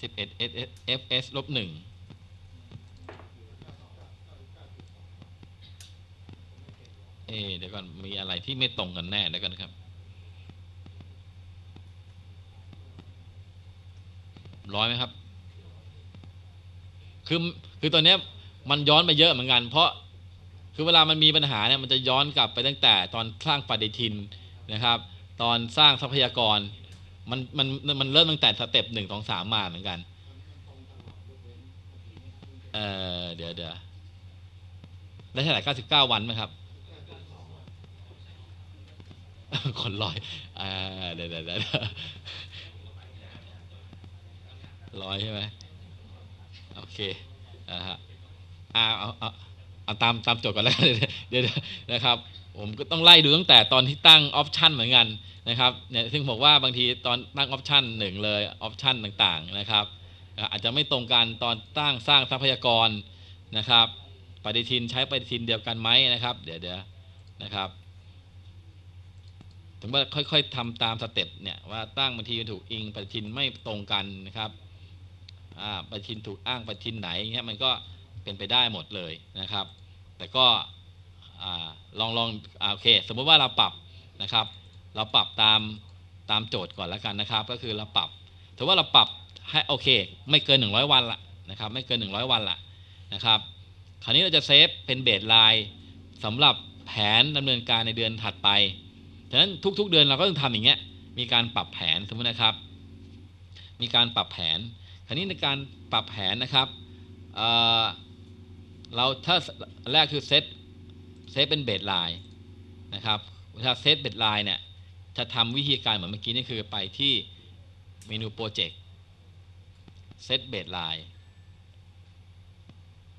S1: 11 fs ลบ1เอเดี๋ยวก่อน มีอะไรที่ไม่ตรงกันแน่เดี๋ยวกันครับร้อยไหมครับ คือ คือตอนนี้มันย้อนไปเยอะเหมือนกัน เพราะ คือ เวลา มันมี ปัญหา เนี่ย มันจะย้อนกลับไปตั้งแต่ตอนสร้าง ปฏิทิน นะครับ ตอนสร้าง ทรัพยากร มัน มัน มันเริ่มตั้งแต่ สเต็ปหนึ่งสองสามมา เหมือนกันเออเดี๋ยว เดี๋ยวได้เท่าไหร่เก้าสิบเก้าวันไหมครับ คนลอยเดี๋ยวเดี๋ยวร้อยใช่ไหมโอเค่าฮะอ่าเอาเอาเอาตามตามโจทย์ก่อนแล้วเดี๋ยวนะครับ ผมก็ต้องไล่ดูตั้งแต่ตอนที่ตั้งออปชันเหมือนกันนะครับ เนี่ยซึ่งบอกว่าบางทีตอนตั้งออปชันหนึ่งเลยออปชันต่างๆนะครับอาจจะไม่ตรงกันตอนตั้งสร้างทรัพยากรนะครับปฏิทินใช้ปฏิทินเดียวกันไหมนะครับ เดี๋ยวเดี๋ยวนะครับถึงว่าค่อยๆทำตามสเต็ปเนี่ยว่าตั้ง บางทีถูกอิงปฏิทินไม่ตรงกันนะครับประทินถูกอ้างประทินไหนเงี้ยมันก็เป็นไปได้หมดเลยนะครับ แต่ก็ลองลองโอเค สมมุติว่าเราปรับนะครับ เราปรับตามตามโจทย์ก่อนแล้วกันนะครับ ก็คือเราปรับถือว่าเราปรับให้โอเค ไม่เกิน 100 วันละนะครับ ไม่เกิน100วันละนะครับ คราวนี้เราจะเซฟเป็นเบสไลน์สำหรับแผนดำเนินการในเดือนถัดไปฉะนั้นทุก ๆเดือนเราก็ต้องทำอย่างเงี้ย มีการปรับแผนสมมตินะครับ มีการปรับแผนอันนี้ในการปรับแผนนะครับเเราถ้าแรกคือเซตเซตเป็นเบสไลน์นะครับถ้าเซตเบสไลน์ เนี่ย จะทำวิธีการเหมือนเมื่อกี้นี่คือไปที่เมนูโปรเจกต์เซตเบสไลน์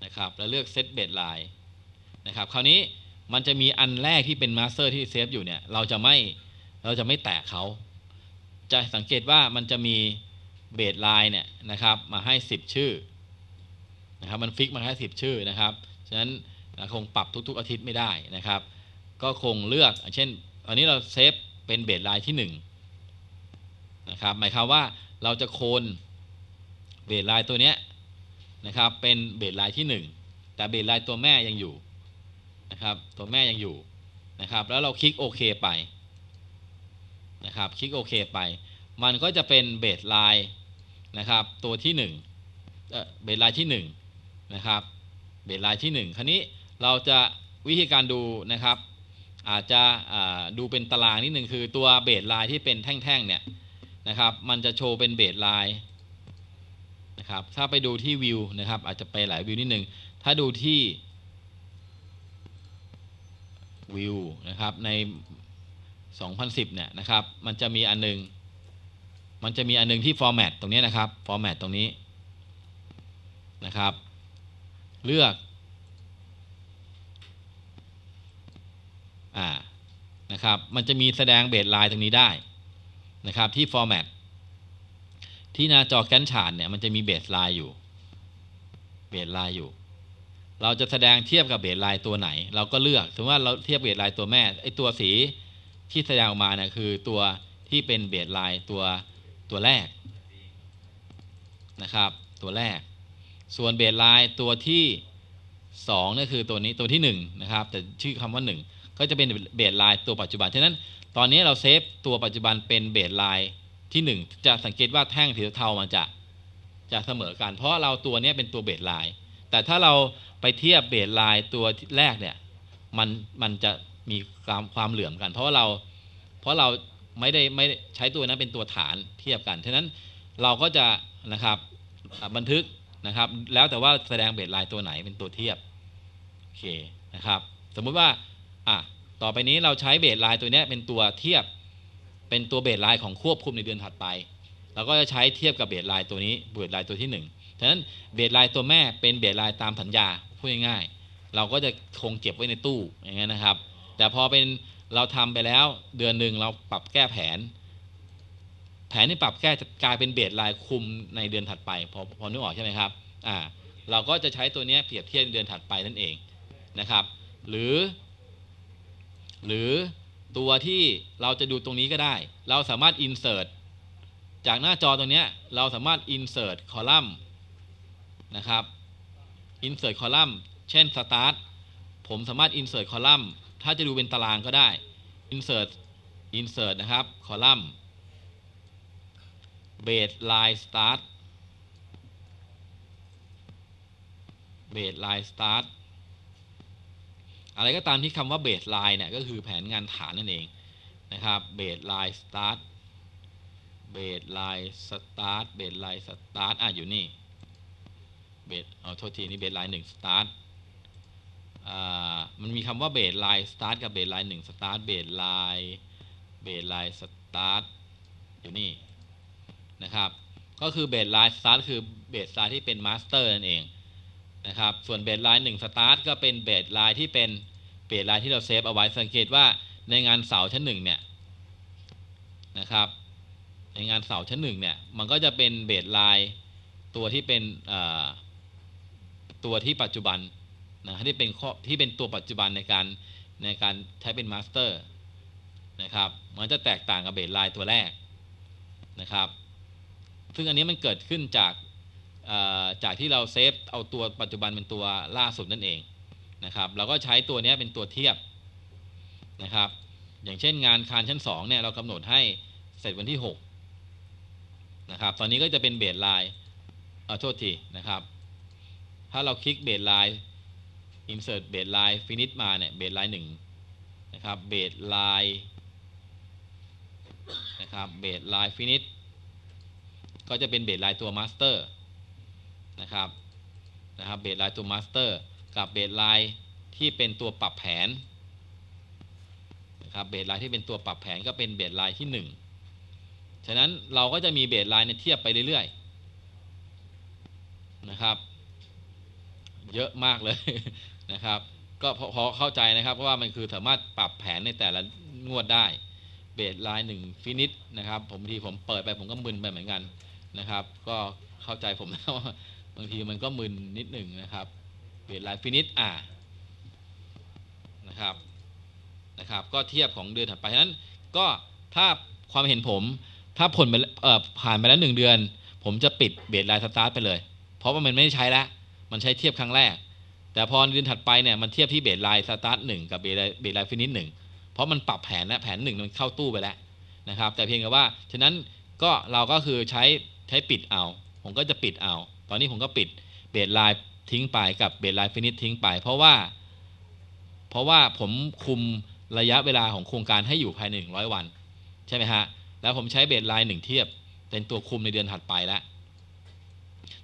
S1: นะครับ แล้วเลือกเซตเบสไลน์นะครับ คราวนี้มันจะมีอันแรกที่เป็นมาสเตอร์ที่เซฟ อยู่เนี่ย เราจะไม่เราจะไม่แตะเขา จะสังเกตว่ามันจะมีเบสไลน์เนี่ยนะครับ มาให้ 10 ชื่อนะครับ มันฟิกมาให้10ชื่อนะครับฉะนั้นคงปรับทุก ๆอาทิตย์ไม่ได้นะครับ ก็คงเลือกเช่นอันนี้เราเซฟเป็นเบสไลน์ที่1นะครับหมายความว่าเราจะโคนเบสไลน์ตัวเนี้ยนะครับเป็นเบสไลน์ที่1แต่เบสไลน์ตัวแม่ยังอยู่นะครับ ตัวแม่ยังอยู่นะครับ แล้วเราคลิกโอเคไปนะครับ คลิกโอเค ไปมันก็จะเป็นเบสไลน์นะครับ ตัวที่ 1เ่เบสไลน์ที่1นะครับเบสไลน์ที่1คราวนี้เราจะวิธีการดูนะครับ อาจจะดูเป็นตารางนิดหนึ่งคือตัวเบสไลน์ที่เป็นแท่งๆ เนี่ยนะครับ มันจะโชว์เป็นเบสไลน์นะครับถ้าไปดูที่วิวนะครับอาจจะไปหลายวิวนิดหนึ่งถ้าดูที่วิวนะครับใน2010เนี่ยนะครับมันจะมีอันนึงมันจะมีอันนึงที่ format ตรงนี้นะครับ format ตรงนี้นะครับ เลือก อ่านะครับ มันจะมีแสดงเบสไลน์ตรงนี้ได้นะครับที่ format ที่หน้าจอแกนฉาดเนี่ยมันจะมีเบสไลน์อยู่เบสไลน์อยู่ เราจะแสดงเทียบกับเบสไลน์ตัวไหน เราก็เลือก สมมติว่าเราเทียบเบสไลน์ตัวแม่ไอตัวสีที่แสดงออกมาเนี่ยคือตัวที่เป็นเบสไลน์ตัวตัวแรกนะครับ ตัวแรก ส่วนเบสไลน์ตัวที่ 2นั่นคือตัวนี้ตัวที่ 1 นะครับ แต่ชื่อคำว่า 1 ก็จะเป็นเบสไลน์ตัวปัจจุบันฉะนั้นตอนนี้เราเซฟตัวปัจจุบันเป็นเบสไลน์ที่1จะสังเกตว่าแท่งสีเทามันจะจะเสมอกัน เพราะเราตัวนี้เป็นตัวเบสไลน์แต่ถ้าเราไปเทียบเบสไลน์ตัวแรกเนี่ย มันมันจะมีความความเหลื่อมกัน เพราะเรา เพราะเราไม่ได้ไม่ใช้ตัวนั้นเป็นตัวฐานเทียบกัน ฉะนั้นเราก็จะนะครับบันทึกนะครับแล้วแต่ว่าแสดงเบสไลน์ตัวไหนเป็นตัวเทียบ โอเคนะครับ สมมุติว่า อ่ะต่อไปนี้เราใช้เบสไลน์ตัวนี้เป็นตัวเทียบ เป็นตัวเบสไลน์ของควบคุมในเดือนถัดไปเราก็จะใช้เทียบกับเบสไลน์ตัวนี้ เบสไลน์ตัวที่1ฉะนั้นเบสไลน์ตัวแม่เป็นเบสไลน์ตามสัญญาพูดง่ายๆเราก็จะคงเก็บไว้ในตู้อย่างเงี้ยนะครับ แต่พอเป็นเราทำไปแล้วเดือนหนึ่งเราปรับแก้แผน แผนที่ปรับแก้จะกลายเป็นเบสลน์คุมในเดือนถัดไปพอพอนึกออก ใช่ไหมครับ อ่า เราก็จะใช้ตัวนี้เปรียบเทียบเดือนถัดไปนั่นเองนะครับ หรือ หรือตัวที่เราจะดูตรงนี้ก็ได้ เราสามารถ insert จากหน้าจอตรงนี้เราสามารถ insert ตคอลัมนะครับ insert อลัมน์เช่น start ผมสามารถ insert อลัมน์ถ้าจะดูเป็นตารางก็ได้ insert insert นะครับ column base line start base line start อะไรก็ตามที่คำว่า base line เนี่ยก็คือแผนงานฐานนั่นเองนะครับ base line start base line start base line start อ่ะอยู่นี่ base เอาโทษทีนี่ base line ส start มันมีคำว่าเบสไลน์สตาร์ทกับเบสไลน์หนึ่งสตาร์ทเบสไลน์เบสไลน์สตาร์ทอยู่นี่นะครับ ก็คือเบสไลน์สตาร์ทคือเบสไลน์ที่เป็นมาสเตอร์นั่นเองนะครับ ส่วนเบสไลน์หนึ่งสตาร์ทก็เป็นเบสไลน์ที่เป็นเบสไลน์ที่เราเซฟเอาไว้สังเกตว่าในงานเสาชั้นหนึ่งเนี่ยนะครับ ในงานเสาชั้นหนึ่งเนี่ย มันก็จะเป็นเบสไลน์ตัวที่เป็นตัวที่ปัจจุบันนะที่เป็นข้อที่เป็นตัวปัจจุบันในการในการใช้เป็นมาสเตอร์นะครับ มันจะแตกต่างกับเบสไลน์ตัวแรกนะครับ ซึ่งอันนี้มันเกิดขึ้นจากจากที่เราเซฟ เอาตัวปัจจุบันเป็นตัวล่าสุดนั่นเองนะครับ เราก็ใช้ตัวนี้เป็นตัวเทียบนะครับ อย่างเช่นงานคานชั้น2เนี่ยเรากำหนดให้เสร็จวันที่6นะครับ ตอนนี้ก็จะเป็นเบสไลน์เออโทษทีนะครับ ถ้าเราคลิก เบสไลน์ insert เบสไลน์ฟินิชมาเนี่ยเบสไลน์หนึ่งนะครับเบสไลน์นะครับเบสไลน์ฟินิชก็จะเป็นเบสไลน์ตัวมาสเตอร์นะครับนะครับเบสไลน์ตัวมาสเตอร์กับเบสไลน์ที่เป็นตัวปรับแผนนะครับเบสไลน์ที่เป็นตัวปรับแผนก็เป็นเบสไลน์ที่ 1 ฉะนั้นเราก็จะมีเบสไลน์เนี่ยเทียบไปเรื่อยๆนะครับ เยอะมากเลยนะครับก็พอเข้าใจนะครับ เพราะว่ามันคือสามารถปรับแผนในแต่ละงวดได้ เบสไลน์หนึ่งฟินิชนะครับ ผมทีผมเปิดไปผมก็มึนไปเหมือนกันนะครับ ก็เข้าใจผมล้ว่าบางทีมันก็มึนนิดหนึ่งนะครับเบสไลน์ฟินิชอ่านะครับนะครับ ก็เทียบของเดือนถัดไปฉะนั้น ก็ถ้าความเห็นผมถ้าผลผ่านไปแล้วหนึ่งเดือน ผมจะปิดเบสไลน์สตาร์ทไปเลยเพราะว่ามันไม่ใช้แล้วมันใช้เทียบครั้งแรกแต่พอเดือนถัดไปเนี่ยมันเทียบที่เบสไลน์สตาร์ทหนึ่งกับเบสไลน์ฟินิชหนึ่งเพราะมันปรับแผนแล้วแผนหนึ่งมันเข้าตู้ไปแล้วนะครับ แต่เพียงแต่ว่าฉะนั้นก็เราก็คือใช้ใช้ปิดเอา ผมก็จะปิดเอา ตอนนี้ผมก็ปิดเบสไลน์ทิ้งไปกับเบสไลน์ฟินิชทิ้งไป เพราะว่า เพราะว่าผมคุมระยะเวลาของโครงการให้อยู่ภายใน100 วัน ใช่ไหมฮะ แล้วผมใช้เบสไลน์หนึ่งเทียบ เป็นตัวคุมในเดือนถัดไปแล้ว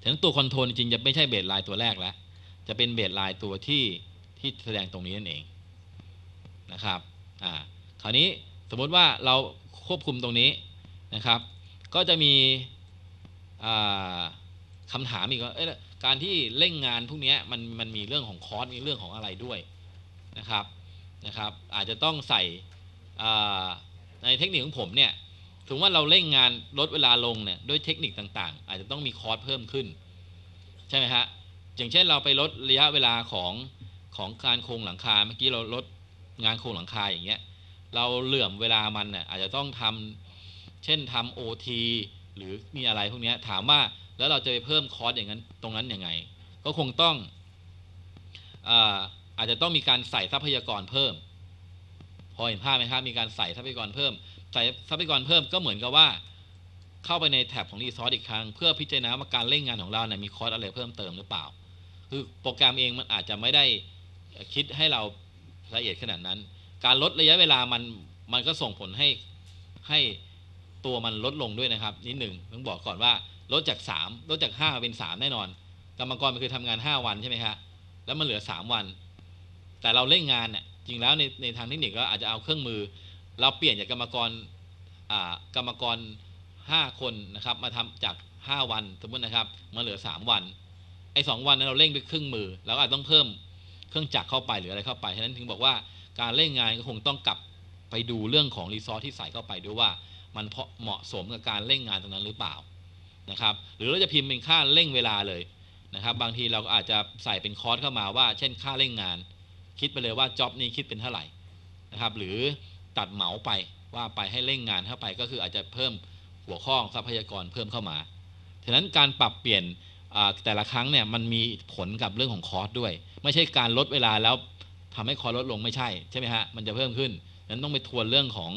S1: ฉะนั้นตัวคอนโทรลจริงจะไม่ใช่เบสไลน์ตัวแรกแล้วจะเป็นเบสไลน์ตัวที่ที่แสดงตรงนี้นั่นเองนะครับ อ่าคราวนี้สมมติว่าเราควบคุมตรงนี้นะครับ ก็จะมีคำถามอีกว่าการที่เร่งงานพวกนี้มันมันมีเรื่องของคอสมีเรื่องของอะไรด้วยนะครับนะครับ อาจจะต้องใส่ในเทคนิคของผมเนี่ยถึงว่าเราเร่งงานลดเวลาลงเนี่ยด้วยเทคนิคต่างๆ อาจจะต้องมีคอสเพิ่มขึ้น ใช่ไหมฮะอย่างเช่นเราไปลดระยะเวลาของของการโครงหลังคา เมื่อกี้เราลดงานโครงหลังคา อย่างเงี้ย เราเหลื่อมเวลามันน่ยอาจจะต้องทำ เช่นทำโอทีหรือมีอะไรพวกนี้ถามว่า แล้วเราจะไปเพิ่มคอสอย่างนั้นตรงนั้นยังไง ก็คงต้องอาอาจจะต้องมีการใส่ทรัพยากรเพิ่ม พอเห็นภาพไหมครับ มีการใส่ทรัพยากรเพิ่ม ใส่ทรัพยากรเพิ่มก็เหมือนกับว่า เข้าไปในแท็บของรีซอสอีกครั้ง เพื่อพิจารณาว่าการเร่งงานของเราเนะ่ยมีคอสอะไรเพิ่มเติมหรือเปล่าคือโปรแกรมเองมันอาจจะไม่ได้คิดให้เราละเอียดขนาดนั้น การลดระยะเวลา มันมันก็ส่งผลให้ให้ตัวมันลดลงด้วยนะครับ นิดหนึ่งต้องบอกก่อนว่า ลดจาก3ลดจาก5เป็น3แน่นอน กรรมกรมันคือทำงาน5วันใช่ไหมครับแล้วมันเหลือ 3 วัน แต่เราเล่นงานเนี่ยจริงแล้วในในทางเทคนิคเราอาจจะเอาเครื่องมือ เราเปลี่ยนจากกรรมกรอ่ากรรมกร5คนนะครับ มาทำจาก5วัน สมมตินะครับมาเหลือ3วันไอ้สวันนั้นเราเร่งไปครึ่งมือเราก็อาจต้องเพิ่มเครื่องจักรเข้าไปหรืออะไรเข้าไป ฉะนั้นถึงบอกว่าการเร่งงานก็คงต้องกลับไปดูเรื่องของรีซอสที่ใส่เข้าไปด้วยว่ามันเหมาะสมกับการเร่งงานตรงนั้นหรือเปล่านะครับ หรือเราจะพิมพ์เป็นค่าเร่งเวลาเลยนะครับบางทีเราก็อาจจะใส่เป็นคอร์สเข้ามาว่า เช่นค่าเร่งงานคิดไปเลยว่าจ็อบนี้คิดเป็นเท่าไหร่นะครับหรือตัดเหมาไปว่าไปให้เร่งงานเข้าไปก็คืออาจจะเพิ่มหัวข้อทรัพยากรเพิ่มเข้ามา ฉะนั้นการปรับเปลี่ยนแต่ละครั้งเนี่ยมันมีผลกับเรื่องของคอร์สด้วย ไม่ใช่การลดเวลาแล้วทำให้ คอร์สลดลงไม่ใช่ใช่ไหมฮะมันจะเพิ่มขึ้นนั้น ต้องไปทวนเรื่องของ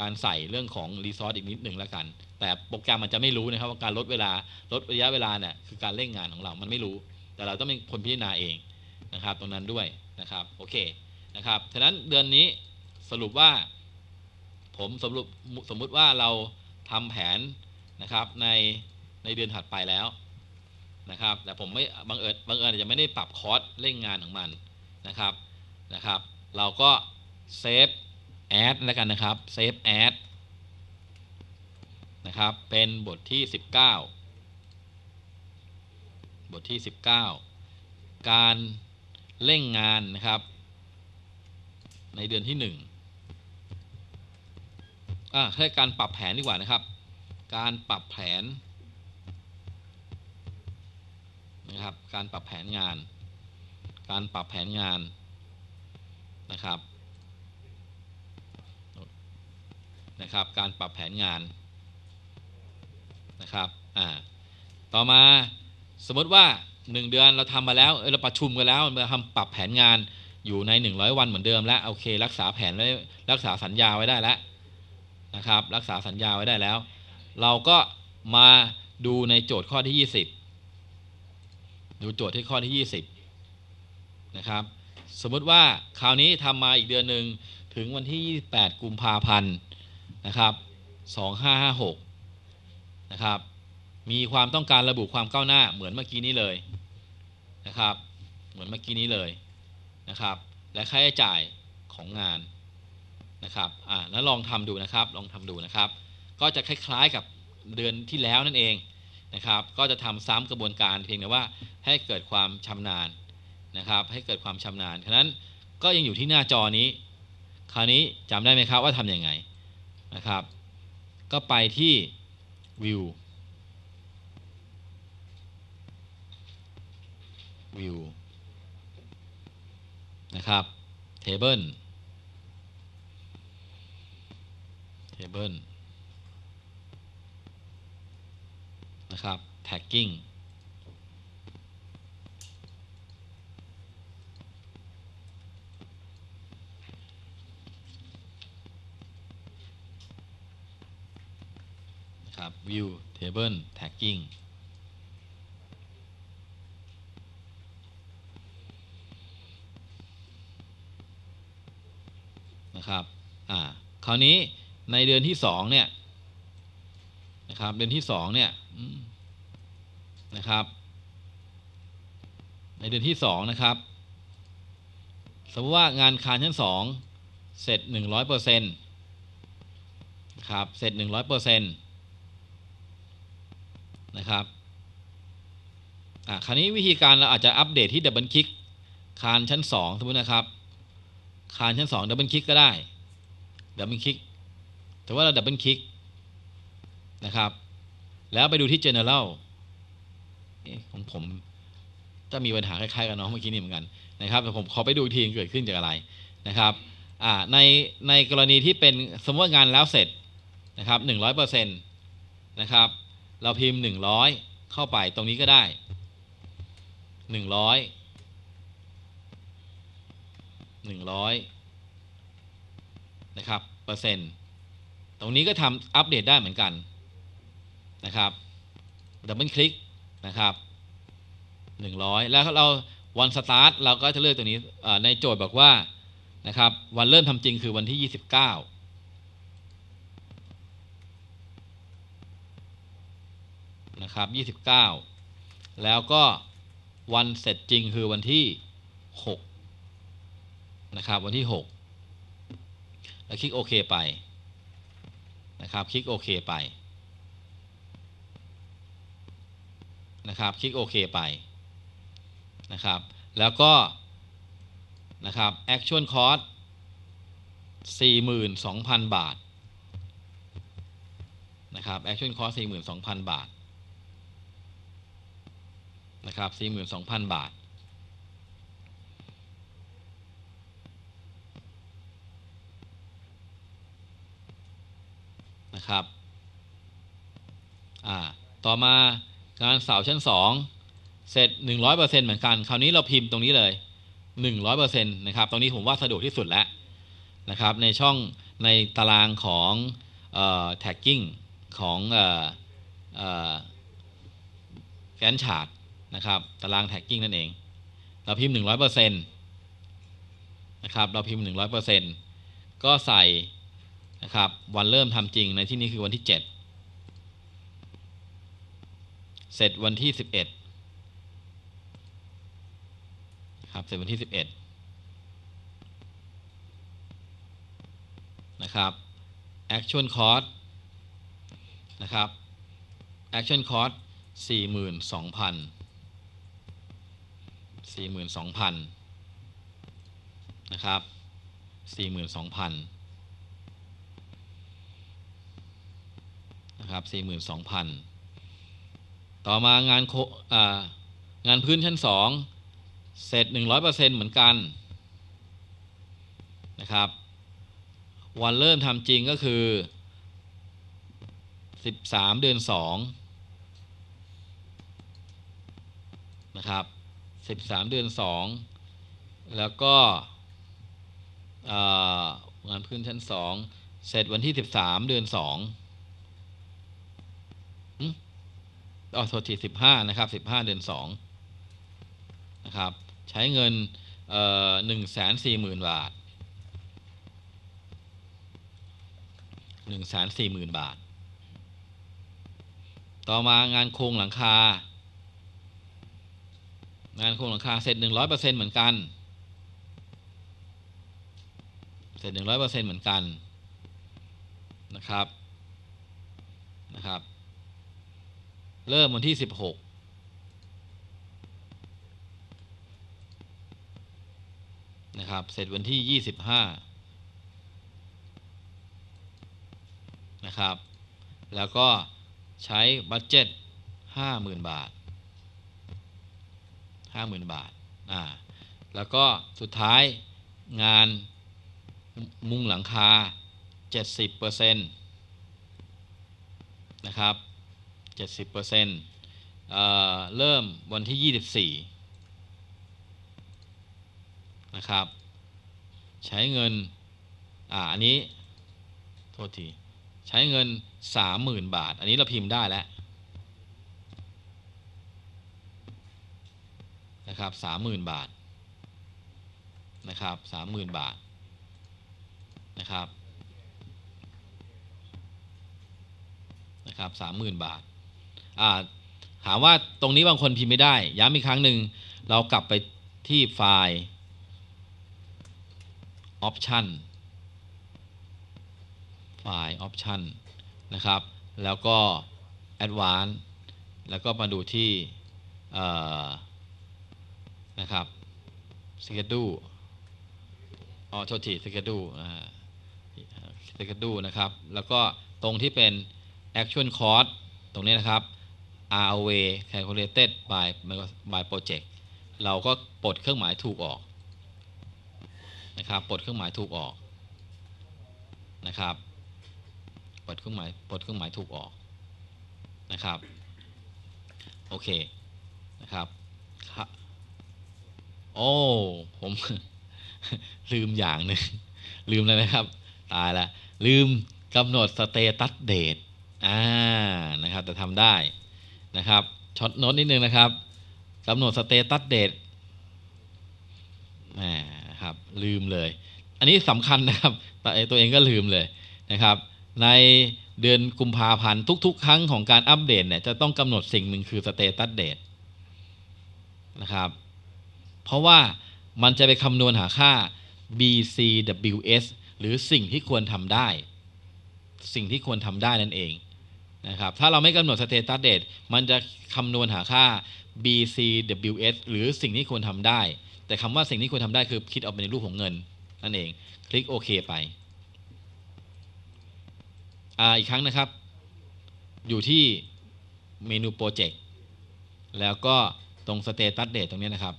S1: การใส่เรื่องของรีซอสอีกนิดหนึ่งแล้วกันแต่โปรแกรมมันจะไม่รู้นะครับ ว่าการลดเวลาลดระยะเวลาเนี่ยคือการเร่งงานของเรามันไม่รู้ แต่เราต้องเป็นคนพิจารณาเองนะครับ ตรงนั้นด้วยนะครับโอเคนะครับ ฉะนั้นเดือนนี้สรุปว่า ผมสรุปสมมุติว่าเราทำแผนนะครับในในเดือนถัดไปแล้วนะครับแต่ผม ไม่บังเอิญบังเอิญจะไม่ได้ปรับคอร์สเร่ง งานของมันนะครับนะครับ เราก็เซฟแอดแล้วกันนะครับเซฟแอดนะครับเป็นบทที่ 19 บทที่ 19 การ เร่งงานนะครับ ในเดือนที่1อ่าให้การปรับแผนดีกว่านะครับ การปรับแผนนะครับการปรับแผนงาน การปรับแผนงานนะครับนะครับ การปรับแผนงานนะครับอ่าต่อมาสมมติว่า1เดือนเราทำมาแล้วเราประชุมกันแล้วเาทำปรับแผนงานอยู่ใน 100 วันเหมือนเดิมแล้วโอเครักษาแผนไว้รักษาสัญญาไว้ได้แล้วนะครับรักษาสัญญาไว้ได้แล้ว เราก็มาดูในโจทย์ข้อที่ 20ดูโจทย์ที่ข้อที่ 20นะครับ สมมติว่าคราวนี้ทำมาอีกเดือนหนึ่งถึงวันที่ 28 กุมภาพันธ์นะครับ2556นะครับ มีความต้องการระบุความก้าวหน้าเหมือนเมื่อกี้นี้เลยนะครับ เหมือนเมื่อกี้นี้เลยนะครับ และค่าใช้จ่ายของงานนะครับ อ่าแล้วลองทำดูนะครับ ลองทำดูนะครับ ก็จะคล้ายๆกับเดือนที่แล้วนั่นเองนะครับ ก็จะทำซ้ำกระบวนการเพียงแต่ว่าให้เกิดความชำนาญนะครับ ให้เกิดความชำนาญ ฉะนั้นก็ยังอยู่ที่หน้าจอนี้ คราวนี้จำได้ไหมครับว่าทํำยังไงนะครับ ก็ไปที่วิววิวนะครับ table table ครับ แท็กกิ้งครับ view table tagging นะครับ อ่า คราวนี้ในเดือนที่สองเนี่ย นะครับ เดือน ที่สองเนี่ยนะครับ ในเดือนที่2นะครับ สมมติว่างานคานชั้น2เสร็จ100%นะครับ เสร็จ100%นะครับอ่ะคราวนี้วิธีการเราอาจจะอัปเดตที่ดับเบิลคลิก คานชั้น2สมมตินะครับ คานชั้น2ดับเบิลคลิกก็ได้ ดับเบิลคลิกแต่ว่าเราดับเบิลคลิกนะครับ แล้วไปดูที่ general ของผมจะมีปัญหา คล้าย ๆ กันเนาะเมื่อกี้ นี่เหมือนกันนะครับแต่ผมขอไปดูอีกทีเกิดขึ้นจากอะไรนะครับในในกรณีที่เป็นสมมติงานแล้วเสร็จนะครับหนึ่งร้อยเปอร์เซ็นต์นะครับ เราพิมพ์หนึ่งร้อยเข้าไปตรงนี้ก็ได้หนึ่งร้อยหนึ่งร้อยนะครับเปอร์เซ็นต์ตรงนี้ก็ทำอัปเดตได้เหมือนกันนะครับดับเบิลคลิกนะครับ100แล้วเราวันสตาร์ทเราก็จะเลือกตัวนี้ ในโจทย์บอกว่า นะครับ วันเริ่มทำจริงคือวันที่ 29นะครับ29 แล้วก็วันเสร็จจริงคือวันที่6นะครับ วันที่ 6 แล้วคลิกโอเคไป นะครับ คลิกโอเคไปนะครับ คลิก โอเค ไปนะครับ แล้วก็นะครับ Action Cost 42,000บาทนะครับ Action Cost 42,000บาทนะครับ42,000บาท นะครับ อ่าต่อมางานเสาชั้น 2 เสร็จ 100%เหมือนกันคราวนี้เราพิมพ์ตรงนี้เลย 100%นะครับตรงนี้ผมว่าสะดวกที่สุดแล้วนะครับในช่องในตารางของแท็กกิ้งของแกนชาร์ตนะครับตารางแท็กกิ้งนั่นเอง เราพิมพ์ 100%นะครับเราพิมพ์ 100%ก็ใส่นะครับวันเริ่มทำจริงในที่นี้คือวันที่ 7เสร็จวันที่สิบเอ็ดครับ เสร็จวัน ที่สิบเอ็ดนะ ครับ action cost นะ ครับ action cost 42,000 42,000นะ ครับ 42,000นะครับ 42,000ต่อมางานงานพื้นชั้นสองเสร็จ 100%เหมือนกันนะครับ วันเริ่มทำจริงก็คือ 13 เดือน 2 นะครับ 13 เดือน 2 แล้วก็งานพื้นชั้น 2 เสร็จวันที่ 13 เดือน 2อ๋อโทษทีสิบห้านะครับสิบห้าเดือนสองนะครับ ใช้เงินหนึ่งแสนสี่หมื่นบาทหนึ่งแสนสี่หมื่นบาท ต่อมางานโครงหลังคา งานโครงหลังคา เสร็จหนึ่งร้อยเปอร์เซ็นต์เหมือนกัน เสร็จหนึ่งร้อยเปอร์เซ็นต์เหมือนกัน นะครับ นะครับเริ่มวันที่สิบหกนะครับ เสร็จวันที่ยี่สิบห้านะครับ แล้วก็ใช้บัตเจ็ตห้าหมื่นบาท ห้าหมื่นบาทอ่าแล้วก็สุดท้ายงานมุงหลังคา 70%นะครับจ็ดสิบเปอร์เซ็นต์เริ่มวันที่ยี่สสิบี่นะครับ ใช้เงินอ่าอันนี้ โทษที ใช้เงินสามหมื่นบาท อันนี้เราพิมพ์ได้ แล้ว นะครับ สามหมื่นบาท นะครับสามหมื่นบาท นะครับ นะครับ สามหมื่นบาทถามว่าตรงนี้บางคนพิมพ์ไม่ได้ ย้ำอีกครั้งหนึ่งเรากลับไปที่ไฟล์ option ไฟล์ option นะครับ แล้วก็ advanced แล้วก็มาดูที่นะครับ schedule อ๋อโทษที schedule นะ schedule นะครับ แล้วก็ตรงที่เป็น action cost ตรงนี้นะครับ are away calculated by by project เราก็ปลดเครื่องหมายถูกออก นะครับ ปลดเครื่องหมายถูกออกนะครับ ปลดเครื่องหมาย ปลดเครื่องหมายถูกออกนะครับ โอเคนะครับโอ้ผม ลืมอย่างหนึ่งลืมเลยนะครับ ตายละ ลืมกำหนดสเตตัสเดตอ่านะครับแต่ทำได้นะครับช็อตโน้ตนิดนึงนะครับกำหนดสเตตัสเดตนะครับลืมเลย อันนี้สำคัญนะครับ แต่ตัวเองก็ลืมเลยนะครับ ในเดือนกุมภาพันธ์ทุกๆครั้งของการอัปเดตเนี่ยจะต้องกำหนดสิ่งหนึ่งคือสเตตัสเดทนะครับ เพราะว่ามันจะไปคำนวณหาค่า BCWS หรือสิ่งที่ควรทำได้ สิ่งที่ควรทำได้นั่นเองนะครับถ้าเราไม่กำหนด status date มันจะคำนวณหาค่า BCWS หรือสิ่งที่ควรทำได้ แต่คำว่าสิ่งที่ควรทำได้คือคิดออกเป็นรูปของเงิน นั่นเอง คลิกโอเคไปออีกครั้งนะครับ อยู่ที่เมนูโปรเจกต์ แล้วก็ตรง status date ตรงนี้นะครับ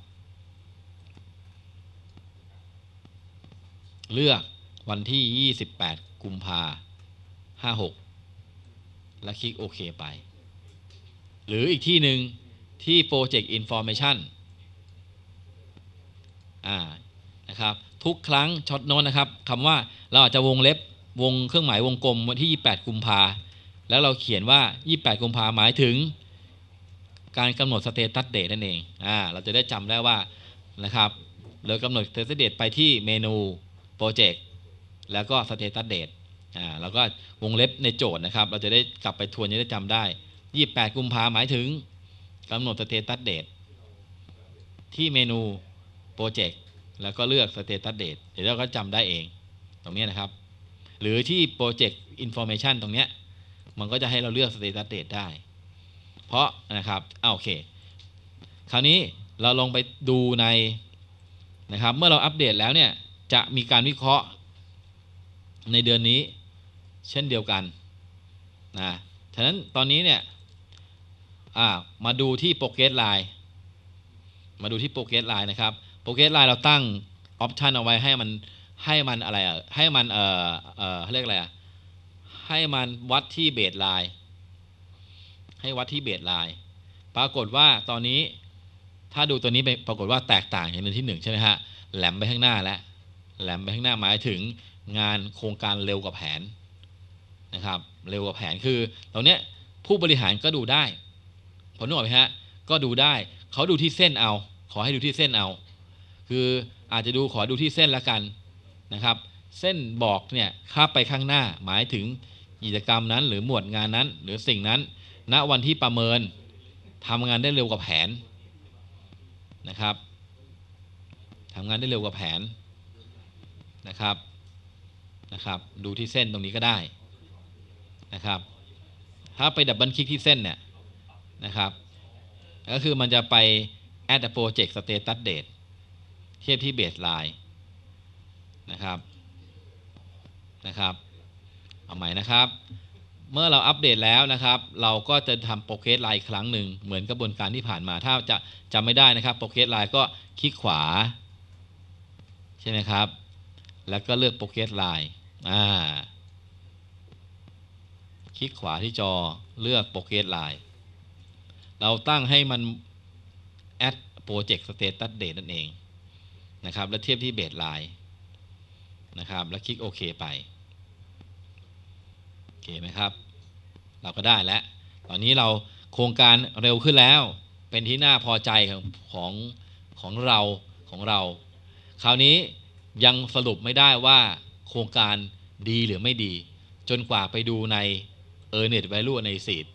S1: เลือกวันที่ 28 กุมภา56แล้วคลิกโอเคไป หรืออีกที่หนึ่งที่ Project Information อนะครับทุกครั้งช็อตโน้นนะครับคำว่าเราอาจจะวงเล็บวงเครื่องหมายวงกลมวันที่ 28 กุมภาแล้วเราเขียนว่า 28 กุมภาหมายถึง การกำหนดสเตตัสเดทนั่นเองอ่าเราจะได้จำได้ว่านะครับเรากำหนดสเตตัสเดทไปที่เมนูโปรเจกต์แล้วก็สเตตัสเดทอ่าเราก็วงเล็บในโจทย์นะครับ เราจะได้กลับไปทวนยังได้จำได้ 28 กุมภาหมายถึง กำหนดสเตตัสเดท ที่เมนูโปรเจกต์แล้วก็เลือกสเตตัสเดทเดี๋ยวเราก็จำได้เอง ตรงนี้นะครับ หรือที่โปรเจกต์อินโฟเมชันตรงเนี้ย มันก็จะให้เราเลือกสเตตัสเดทได้ เพราะนะครับเอาโอเค คราวนี้เราลงไปดูในนะครับ เมื่อเราอัปเดตแล้วเนี่ย จะมีการวิเคราะห์ในเดือนนี้เช่นเดียวกัน นะฉะนั้นตอนนี้ เนี่ยมาดูที่โปรเกสไลน์ มาดูที่โปรเกสไลน์นะครับโปรเกสไลน์เราตั้งออปชัน เอาไว้ ให้มัน ให้มันอะไรอ่ะ ให้มัน เอ่อ เอ่อเรียกอะไรอ่ะ ให้มันวัดที่เบสไลน์ ให้วัดที่เบสไลน์ ปรากฏว่า ตอนนี้ ถ้าดูตัวนี้ไป ปรากฏว่าแตกต่างจากเนืนที่1ใช่ไหมฮะแหลมไปข้างหน้าแล้วแหลมไปข้างหน้าหมายถึงงานโครงการเร็วกว่าแผนนะครับเร็วกว่าแผนคือตอนนี้ผู้บริหารก็ดูได้ผมนึกออกไหมฮะ ก็ดูได้ เขาดูที่เส้นเอา ขอให้ดูที่เส้นเอา คืออาจจะดูขอดูที่เส้นละกันนะครับ เส้นบอกเนี่ยข้าไปข้างหน้าหมายถึงกิจกรรมนั้น หรือหมวดงานนั้น หรือสิ่งนั้นณนะวันที่ประเมิน ทำงานได้เร็วกว่าแผนนะครับ ทำงานได้เร็วกว่าแผนนะครับนะครับ ดูที่เส้นตรงนี้ก็ได้นะครับ ถ้าไปดับเบิลคลิกที่เส้นเนี่ยนะครับก็คือมันจะไป add a project status date เทียบที่ baseline นะครับนะครับ เอาใหม่นะครับ เมื่อเราอัปเดตแล้วนะครับ เราก็จะทำโปรเกสไลน์ครั้งหนึ่ง เหมือนกระบวนการที่ผ่านมา ถ้าจะจำไม่ได้นะครับโปรเกสไลน์ก็คลิกขวา ใช่ไหมครับ แล้วก็เลือกโปรเกสไลน์อ่าคลิกขวาที่จอเลือกโปรเกรสไลน์ เราตั้งให้มัน add project status date นั่นเองนะครับ แล้วเทียบที่เบสไลน์นะครับ แล้วคลิกโอเคไปโอเคไหมครับ เราก็ได้แล้ว ตอนนี้เราโครงการเร็วขึ้นแล้ว เป็นที่น่าพอใจของของ ของเราของเรา คราวนี้ยังสรุปไม่ได้ว่าโครงการดีหรือไม่ดี จนกว่าไปดูใน earned value a n น l y s i s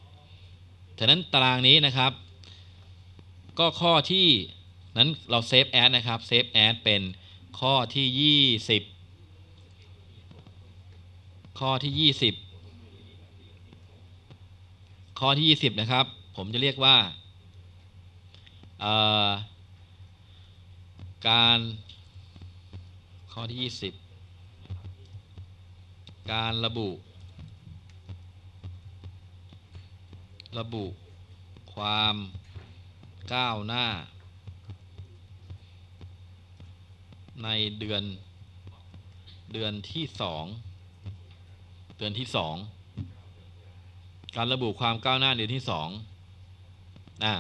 S1: ฉะนั้นตารางนี้นะครับ ก็ข้อที่ นั้น เรา เซฟ แอดนะครับ เซฟ แอดเป็นข้อที่ 20 ข้อที่ 20 ข้อที่ 20 นะครับ ผมจะเรียกว่า การข้อที่ 20 การระบุระบุความก้าวหน้า ในเดือน เดือนที่สองเดือนที่สอง การระบุความก้าวหน้าเดือนที่สองอ่า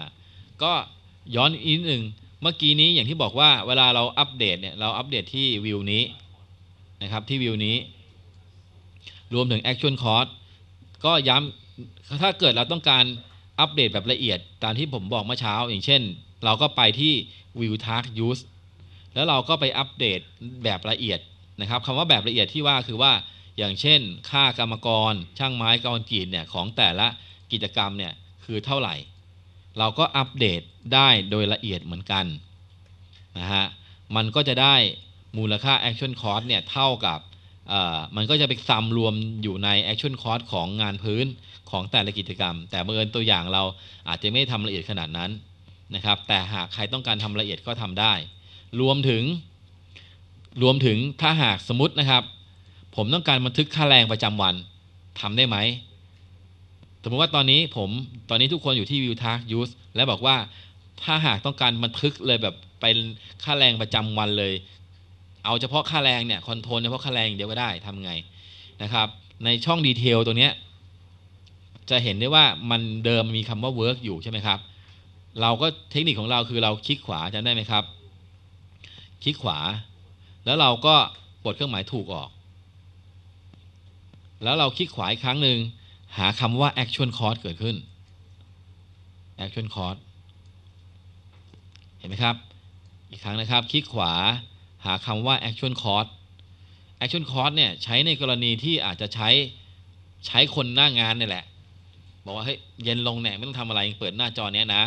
S1: ก็ย้อน อีกนิดหนึ่งเมื่อกี้ นี้อย่างที่บอกว่าเวลาเราอัปเดตเนี่ยเราอัปเดตที่วิวนี้นะครับที่วิว นี้ รวม ถึง Action c o s สก็ย้ำถ้าเกิดเราต้องการอัปเดตแบบละเอียดตามที่ผมบอกเมื่อเช้า อย่างเช่น เราก็ไปที่ view task use แล้วเราก็ไปอัปเดตแบบละเอียดนะครับคำว่าแบบละเอียดที่ว่าคือว่าอย่างเช่น ค่ากรรมกร ช่างไม้กรรีดเนี่ยของแต่ละกิจกรรมเนี่ยคือเท่าไหร่ เราก็อัปเดตได้โดยละเอียดเหมือนกันนะฮะมันก็จะได้มูลค่า action cost เนี่ยเท่ากับมันก็จะไปซ้ำรวมอยู่ในแอคชั่นคอร์สของงานพื้นของแต่ละกิจกรรม แต่เมื่อเอินตัวอย่างเราอาจจะไม่ทำละเอียดขนาดนั้นนะครับ แต่หากใครต้องการทำละเอียดก็ทำได้ รวมถึง รวมถึงถ้าหากสมมตินะครับ ผมต้องการบันทึกค่าแรงประจำวันทำได้ไหม สมมติว่าตอนนี้ผม ตอนนี้ทุกคนอยู่ที่วิวทักยูสและบอกว่าถ้าหากต้องการบันทึกเลยแบบเป็นค่าแรงประจำวันเลยเอาเฉพาะค่าแรงเนี่ยคอนโทรลเฉพาะค่าแรงเดียวก็ได้ทำไงนะครับในช่อง ดีเทลตัวเนี้ย จะเห็นได้ว่ามันเดิมมีคำว่า work อยู่ ใช่ไหมครับ เราก็เทคนิคของเราคือเราคลิกขวาจำได้ไหมครับ คลิกขวา แล้วเราก็ปลดเครื่องหมายถูกออก แล้วเราคลิกขวา อีกครั้งหนึ่งหาคำว่า a c t i o n cost เกิดขึ้น a c t i o n cost เห็นไหมครับ อีกครั้งนะครับคลิกขวาหาคำว่า action cost action cost เนี่ยใช้ในกรณีที่อาจจะใช้ใช้คนหน้างาน นี่แหละ บอกว่าเฮ้ยเย็นลงเนี่ยไม่ต้องทำอะไรเปิดหน้าจอเนี้ยนะ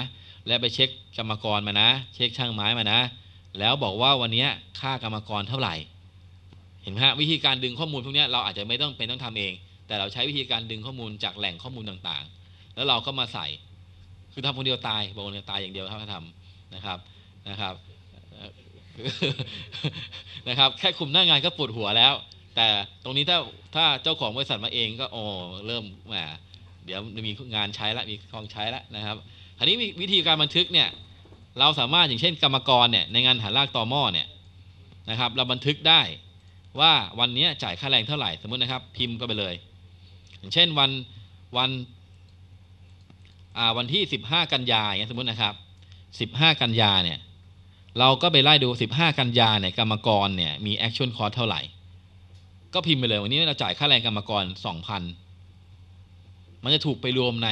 S1: แล้ว ไปเช็คกรรมกรมานะ เช็คช่างไม้มานะ แล้วบอกว่าวันนี้ค่ากรรมกรเท่าไหร่ เห็นไหมฮะวิธีการดึงข้อมูลพวกนี้เราอาจจะไม่ต้องเป็นต้องทำเอง แต่เราใช้วิธีการดึงข้อมูลจากแหล่งข้อมูลต่างๆ แล้วเราก็มาใส่คือทำคนเดียวตายบอกคนเดียวตายอย่างเดียวครับถ้าทำนะครับนะครับนะครับ แค่คุมหน้างานก็ปวดหัวแล้ว แต่ตรงนี้ถ้าถ้าเจ้าของบริษัทมาเองก็โอ้เริ่มแหมเดี๋ยวมีงานใช้ละมีคลองใช้ละนะครับทีนี้วิธีการบันทึกเนี่ย เราสามารถอย่างเช่น กรรมกรเนี่ยในงานหาลากต่อหม้อเนี่ย นะครับ เราบันทึกได้ว่าวันนี้จ่ายค่าแรงเท่าไหร่ สมมตินะครับ พิมพ์ก็ไปเลย อย่างเช่นวันวันวันที่15กันยาย่าสมมตินะครับ15กันยาเนี่ยเราก็ไปไล่ดู 15 กันยาเนี่ยกรรมกรเนี่ยมีแอคชั่นคอร์สเท่าไหร่ ก็พิมพ์ไปเลย วันนี้เราจ่ายค่าแรงกรรมกร 2,000มันจะถูกไปรวมใน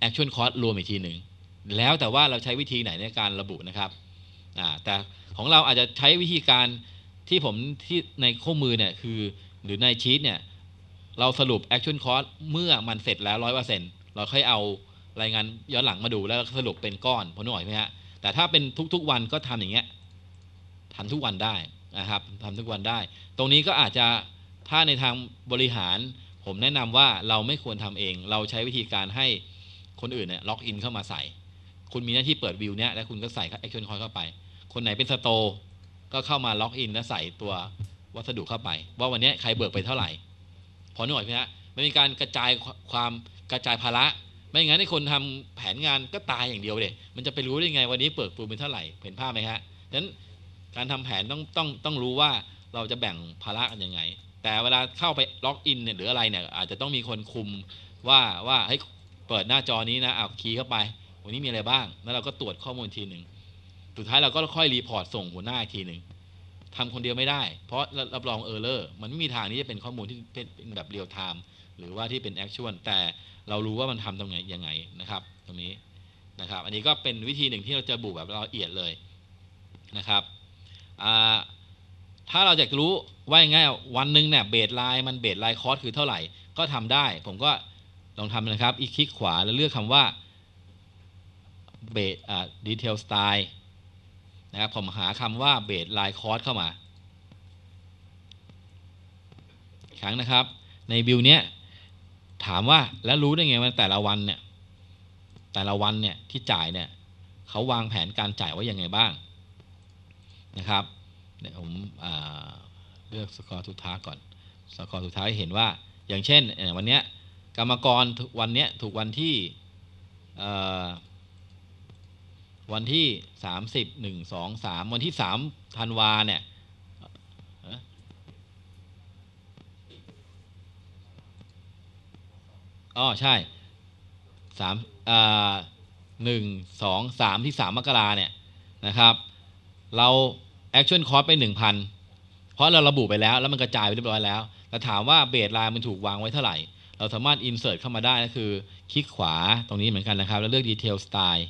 S1: แอคชั่นคอร์สรวมอีกทีหนึ่ง แล้วแต่ว่าเราใช้วิธีไหนในการระบุนะครับแต่ของเราอาจจะใช้วิธีการที่ผมที่ในข้อมือเนี่ยคือหรือในชีตเนี่ย เราสรุป Action c o s สเมื่อมันเสร็จแล้วร้อยเปอร์เซ็นต์เราค่อยเอารายงานย้อนหลังมาดูแล้วสรุปเป็นก้อนพอหน่อยไหมฮะแต่ถ้าเป็นทุก ๆวันก็ทำอย่างเงี้ยทำทุกวันได้นะครับทำทุกวันได้ ตรงนี้ก็อาจจะถ้าในทางบริหาร ผมแนะนำว่าเราไม่ควรทำเอง เราใช้วิธีการให้คนอื่นเนี่ยล็อกอินเข้ามาใส่ คุณมีหน้าที่เปิดวิวเนี้ยแล้วคุณก็ใส่แอคชั่นคอยเข้าไป คนไหนเป็นสโตก็เข้ามาล็อกอิน และใส่ตัววัสดุเข้าไป ว่าวันนี้ใครเบิกไปเท่าไหร่ พอหน่อยพื่อไมันมีการกระจายความกระจายภาระไม่งั้นให้คนทำแผนงานก็ตายอย่างเดียวเลยมันจะไปรู้ได้ไงวันนี้เปิดปูนเป็นเท่าไหร่เห็นภาพไหมฮะฉะนั้นการทำแผนต้องต้องต้องรู้ว่าเราจะแบ่งภาระกันยังไง แต่เวลาเข้าไปล็อกอินเนี่ยหรืออะไรเนี่ยอาจจะต้องมีคนคุมว่าว่าให้เปิดหน้าจอนี้นะเอาคีย์เข้าไป วันนี้มีอะไรบ้าง แล้วเราก็ตรวจข้อมูลทีหนึ่งสุดท้ายเราก็ค่อยรีพอร์ตส่งหัวหน้าทีหนึ่งทำคนเดียวไม่ได้ เพราะรับรองเออร์เลอร์มันไม่มีทางที่จะเป็นข้อมูลที่เป็นแบบเรียลไทม์หรือว่าที่เป็นแอคชวลแต่เรารู้ว่ามันทำตรงไหนยังไงนะครับ ตรงนี้นะครับ อันนี้ก็เป็นวิธีหนึ่งที่เราจะ บุแบบละเอียดเลยนะครับถ้าเราจะรู้ ว่ายังไงวันหนึ่งเนี่ยเบสไลน์มันเบสไลน์คอร์สคือเท่าไหร่ ก็ทำได้ ผมก็ ลองทำนะครับ อีกคลิกขวา แล้ว เลือกคำว่าเบสอ่าดีเทลสไตล์นะครับ ผม หา คำว่า เบสไลน์คอร์สเข้ามา ครั้งนะครับ ในบิวเนี้ยถามว่า แล้วรู้ได้ไงว่าแต่ละวันเนี่ย แต่ละวันเนี่ยที่จ่ายเนี่ยเขาวางแผนการจ่ายไว้ยัง ไง บ้างนะครับเนี่ยผมเลือกสกอร์สุดท้ายก่อนสกอร์สุดท้ายเห็นว่าอย่างเช่น วันเนี้ยกรรมกรวันเนี้ยถูกวันที่วันที่สสสามิบหนึ่งองสามวันที่สามธันวาเนี่ยอ๋อใช่ สามอ่าหนึ่ง สอง สามที่สามมกราเนี่ยนะครับ เราแอคชั่นคอร์สไปหนึ่งพัน เพราะเราระบุไปแล้ว แล้วมันกระจายไปเรียบร้อยแล้วแต่ถามว่าเบสไลน์มันถูกวางไว้เท่าไหร่ เราสามารถอินเสิร์ตเข้ามาได้ก็คือคลิกขวาตรงนี้เหมือนกันนะครับ แล้วเลือกดีเทลสไตล์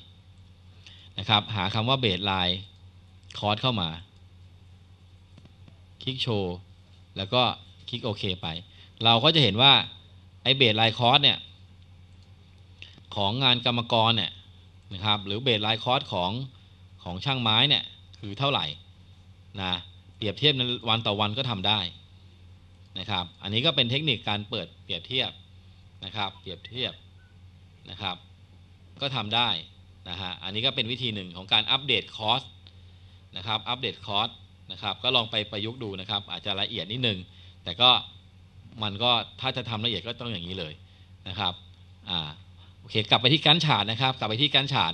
S1: นะครับ หาคำว่าเบสไลน์คอร์สเข้ามา คลิกโชว์แล้วก็คลิกโอเค ไป เราก็จะเห็นว่าไอเบสไลคอร์สเนี่ย ของงานกรรมกรเนี่ยนะครับ หรือเบสไลคอร์สของของช่างไม้เนี่ย คือเท่าไหร่นะเปรียบเทียบในวันต่อวันก็ทำได้นะครับ อันนี้ก็เป็นเทคนิคการเปิดเปรียบเทียบนะครับ เปรียบเทียบนะครับ ก็ทำได้นะฮะอันนี้ก็เป็นวิธีหนึ่งของการอัปเดตคอร์สนะครับอัปเดตคอร์สนะครับ ก็ลองไปประยุกต์ดูนะครับ อาจจะละเอียดนิดนึงแต่ก็มันก็ถ้าจะทำละเอียดก็ต้องอย่างนี้เลยนะครับอ่า โอเค กลับไปที่การฉาดนะครับ กลับไปที่การฉาด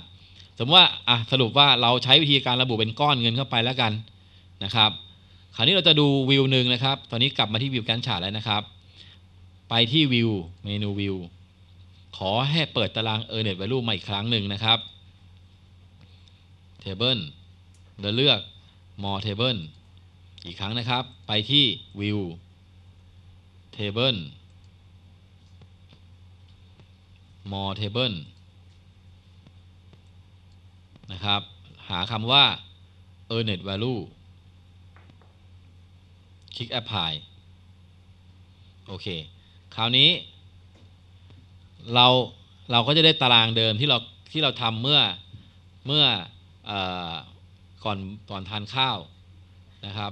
S1: สมมติว่าอ่ะสรุปว่าเราใช้วิธีการระบุเป็นก้อนเงินเข้าไปแล้วกันนะครับ คราวนี้เราจะดูวิวหนึ่งนะครับ ตอนนี้กลับมาที่วิวการฉาดแล้วนะครับ ไปที่วิวเมนูวิวขอให้เปิดตาราง e a r n e t value มาอีกครั้งหนึ่งนะครับ table เลือก more table อีกครั้งนะครับ ไปที่วิว table more table นะครับ หาคำว่า earned value คลิก apply โอเค คราวนี้ เราเราก็จะได้ตารางเดิมที่เราที่เราทำเมื่อเมื่ออก่อนก่อนทานข้าวนะครับ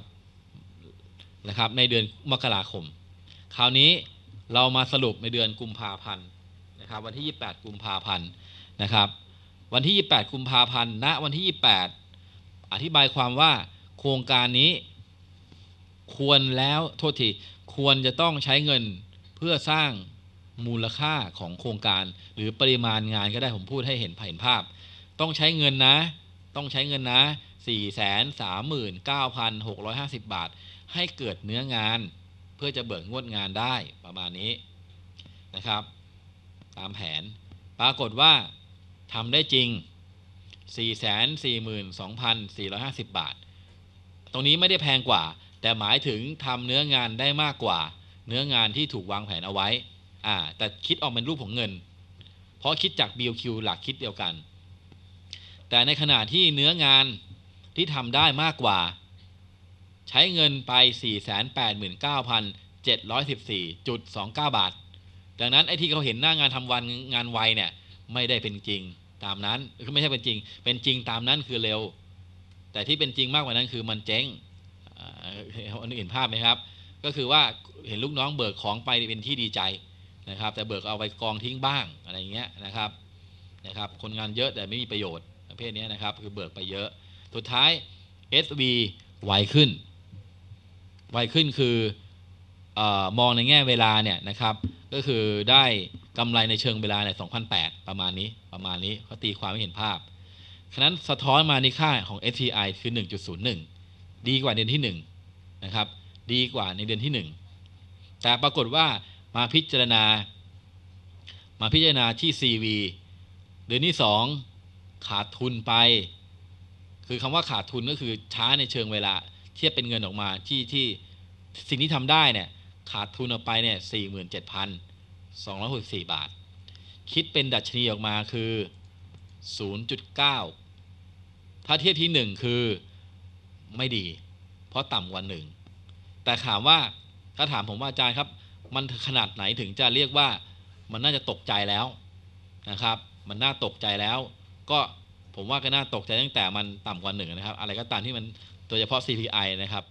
S1: นะครับ ในเดือนมกราคมคราวนี้เรามาสรุปในเดือนกุมภาพันธ์นะครับ วันที่ 28 กุมภาพันธ์นะครับ วันที่ 28 กุมภาพันธ์ณวันที่ 28อธิบายความว่าโครงการนี้ ควรแล้วโทษทีควรจะต้องใช้เงินเพื่อสร้างมูลค่าของโครงการ หรือปริมาณงานก็ได้ผมพูดให้เห็นผ่านภาพ ต้องใช้เงินนะ ต้องใช้เงินนะ4 3 9 6 5 0 บาทให้เกิดเนื้องานเพื่อจะเบิกงวดงานได้ประมาณนี้นะครับ ตามแผนปรากฏว่าทำได้จริง 442,450 บาท ตรงนี้ไม่ได้แพงกว่า แต่หมายถึงทำเนื้องานได้มากกว่า เนื้องานที่ถูกวางแผนเอาไว้ อ่าแต่คิดออกเป็นรูปของเงิน เพราะคิดจาก BQ หลักคิดเดียวกัน แต่ในขณะที่เนื้องานที่ทำได้มากกว่าใช้เงินไป 489,714.29 บาท ดังนั้นไอ้ที่เขาเห็นหน้างานทำวันงานไวเนี่ย ไม่ได้เป็นจริงตามนั้นคือไม่ใช่เป็นจริง เป็นจริงตามนั้นคือเร็ว แต่ที่เป็นจริงมากกว่านั้นคือมันเจ๊งเห็นภาพไหมครับ ก็คือว่าเห็นลูกน้องเบิกของไปเป็นที่ดีใจนะครับ แต่เบิกเอาไปกองทิ้งบ้างอะไรเงี้ยนะครับ นะครับ คนงานเยอะแต่ไม่มีประโยชน์ ประเภทนี้นะครับ คือเบิกไปเยอะสุดท้าย SV ไวขึ้นไวขึ้นคืออมองในแง่เวลาเนี่ยนะครับ ก็คือได้ กำไรในเชิงเวลาเนี่ย2008 ประมาณนี้ประมาณนี้เขาตีความให้เห็นภาพ ฉะนั้นสะท้อนมาในค่าของ STI คือ 1.01 ดีกว่าเดือนที่1นะครับ ดีกว่าในเดือนที่1แต่ปรากฏว่ามาพิจารณา มาพิจารณาที่ CV เดือนที่2ขาดทุนไป คือคำว่าขาดทุนก็คือช้าในเชิงเวลาเทียบเป็นเงินออกมาที่ที่สิ่งที่ทำได้เนี่ย ขาดทุนออกไปเนี่ยสี่หมื่นเจ็ดพันสองร้อยหกสี่บาทคิดเป็นดัชนีออกมาคือศูนย์จุดเก้าถ้าเทียบที่หนึ่งคือไม่ดี เพราะต่ำกว่าหนึ่งแต่ถามว่าถ้าถามผมว่าอาจารย์ครับ มันขนาดไหนถึงจะเรียกว่ามันน่าจะตกใจแล้วนะครับ มันน่าตกใจแล้ว ก็ผมว่าก็น่าตกใจตั้งแต่มันต่ำกว่าหนึ่งนะครับ อะไรก็ตามที่มันตดยเฉพาะ CPI นะครับ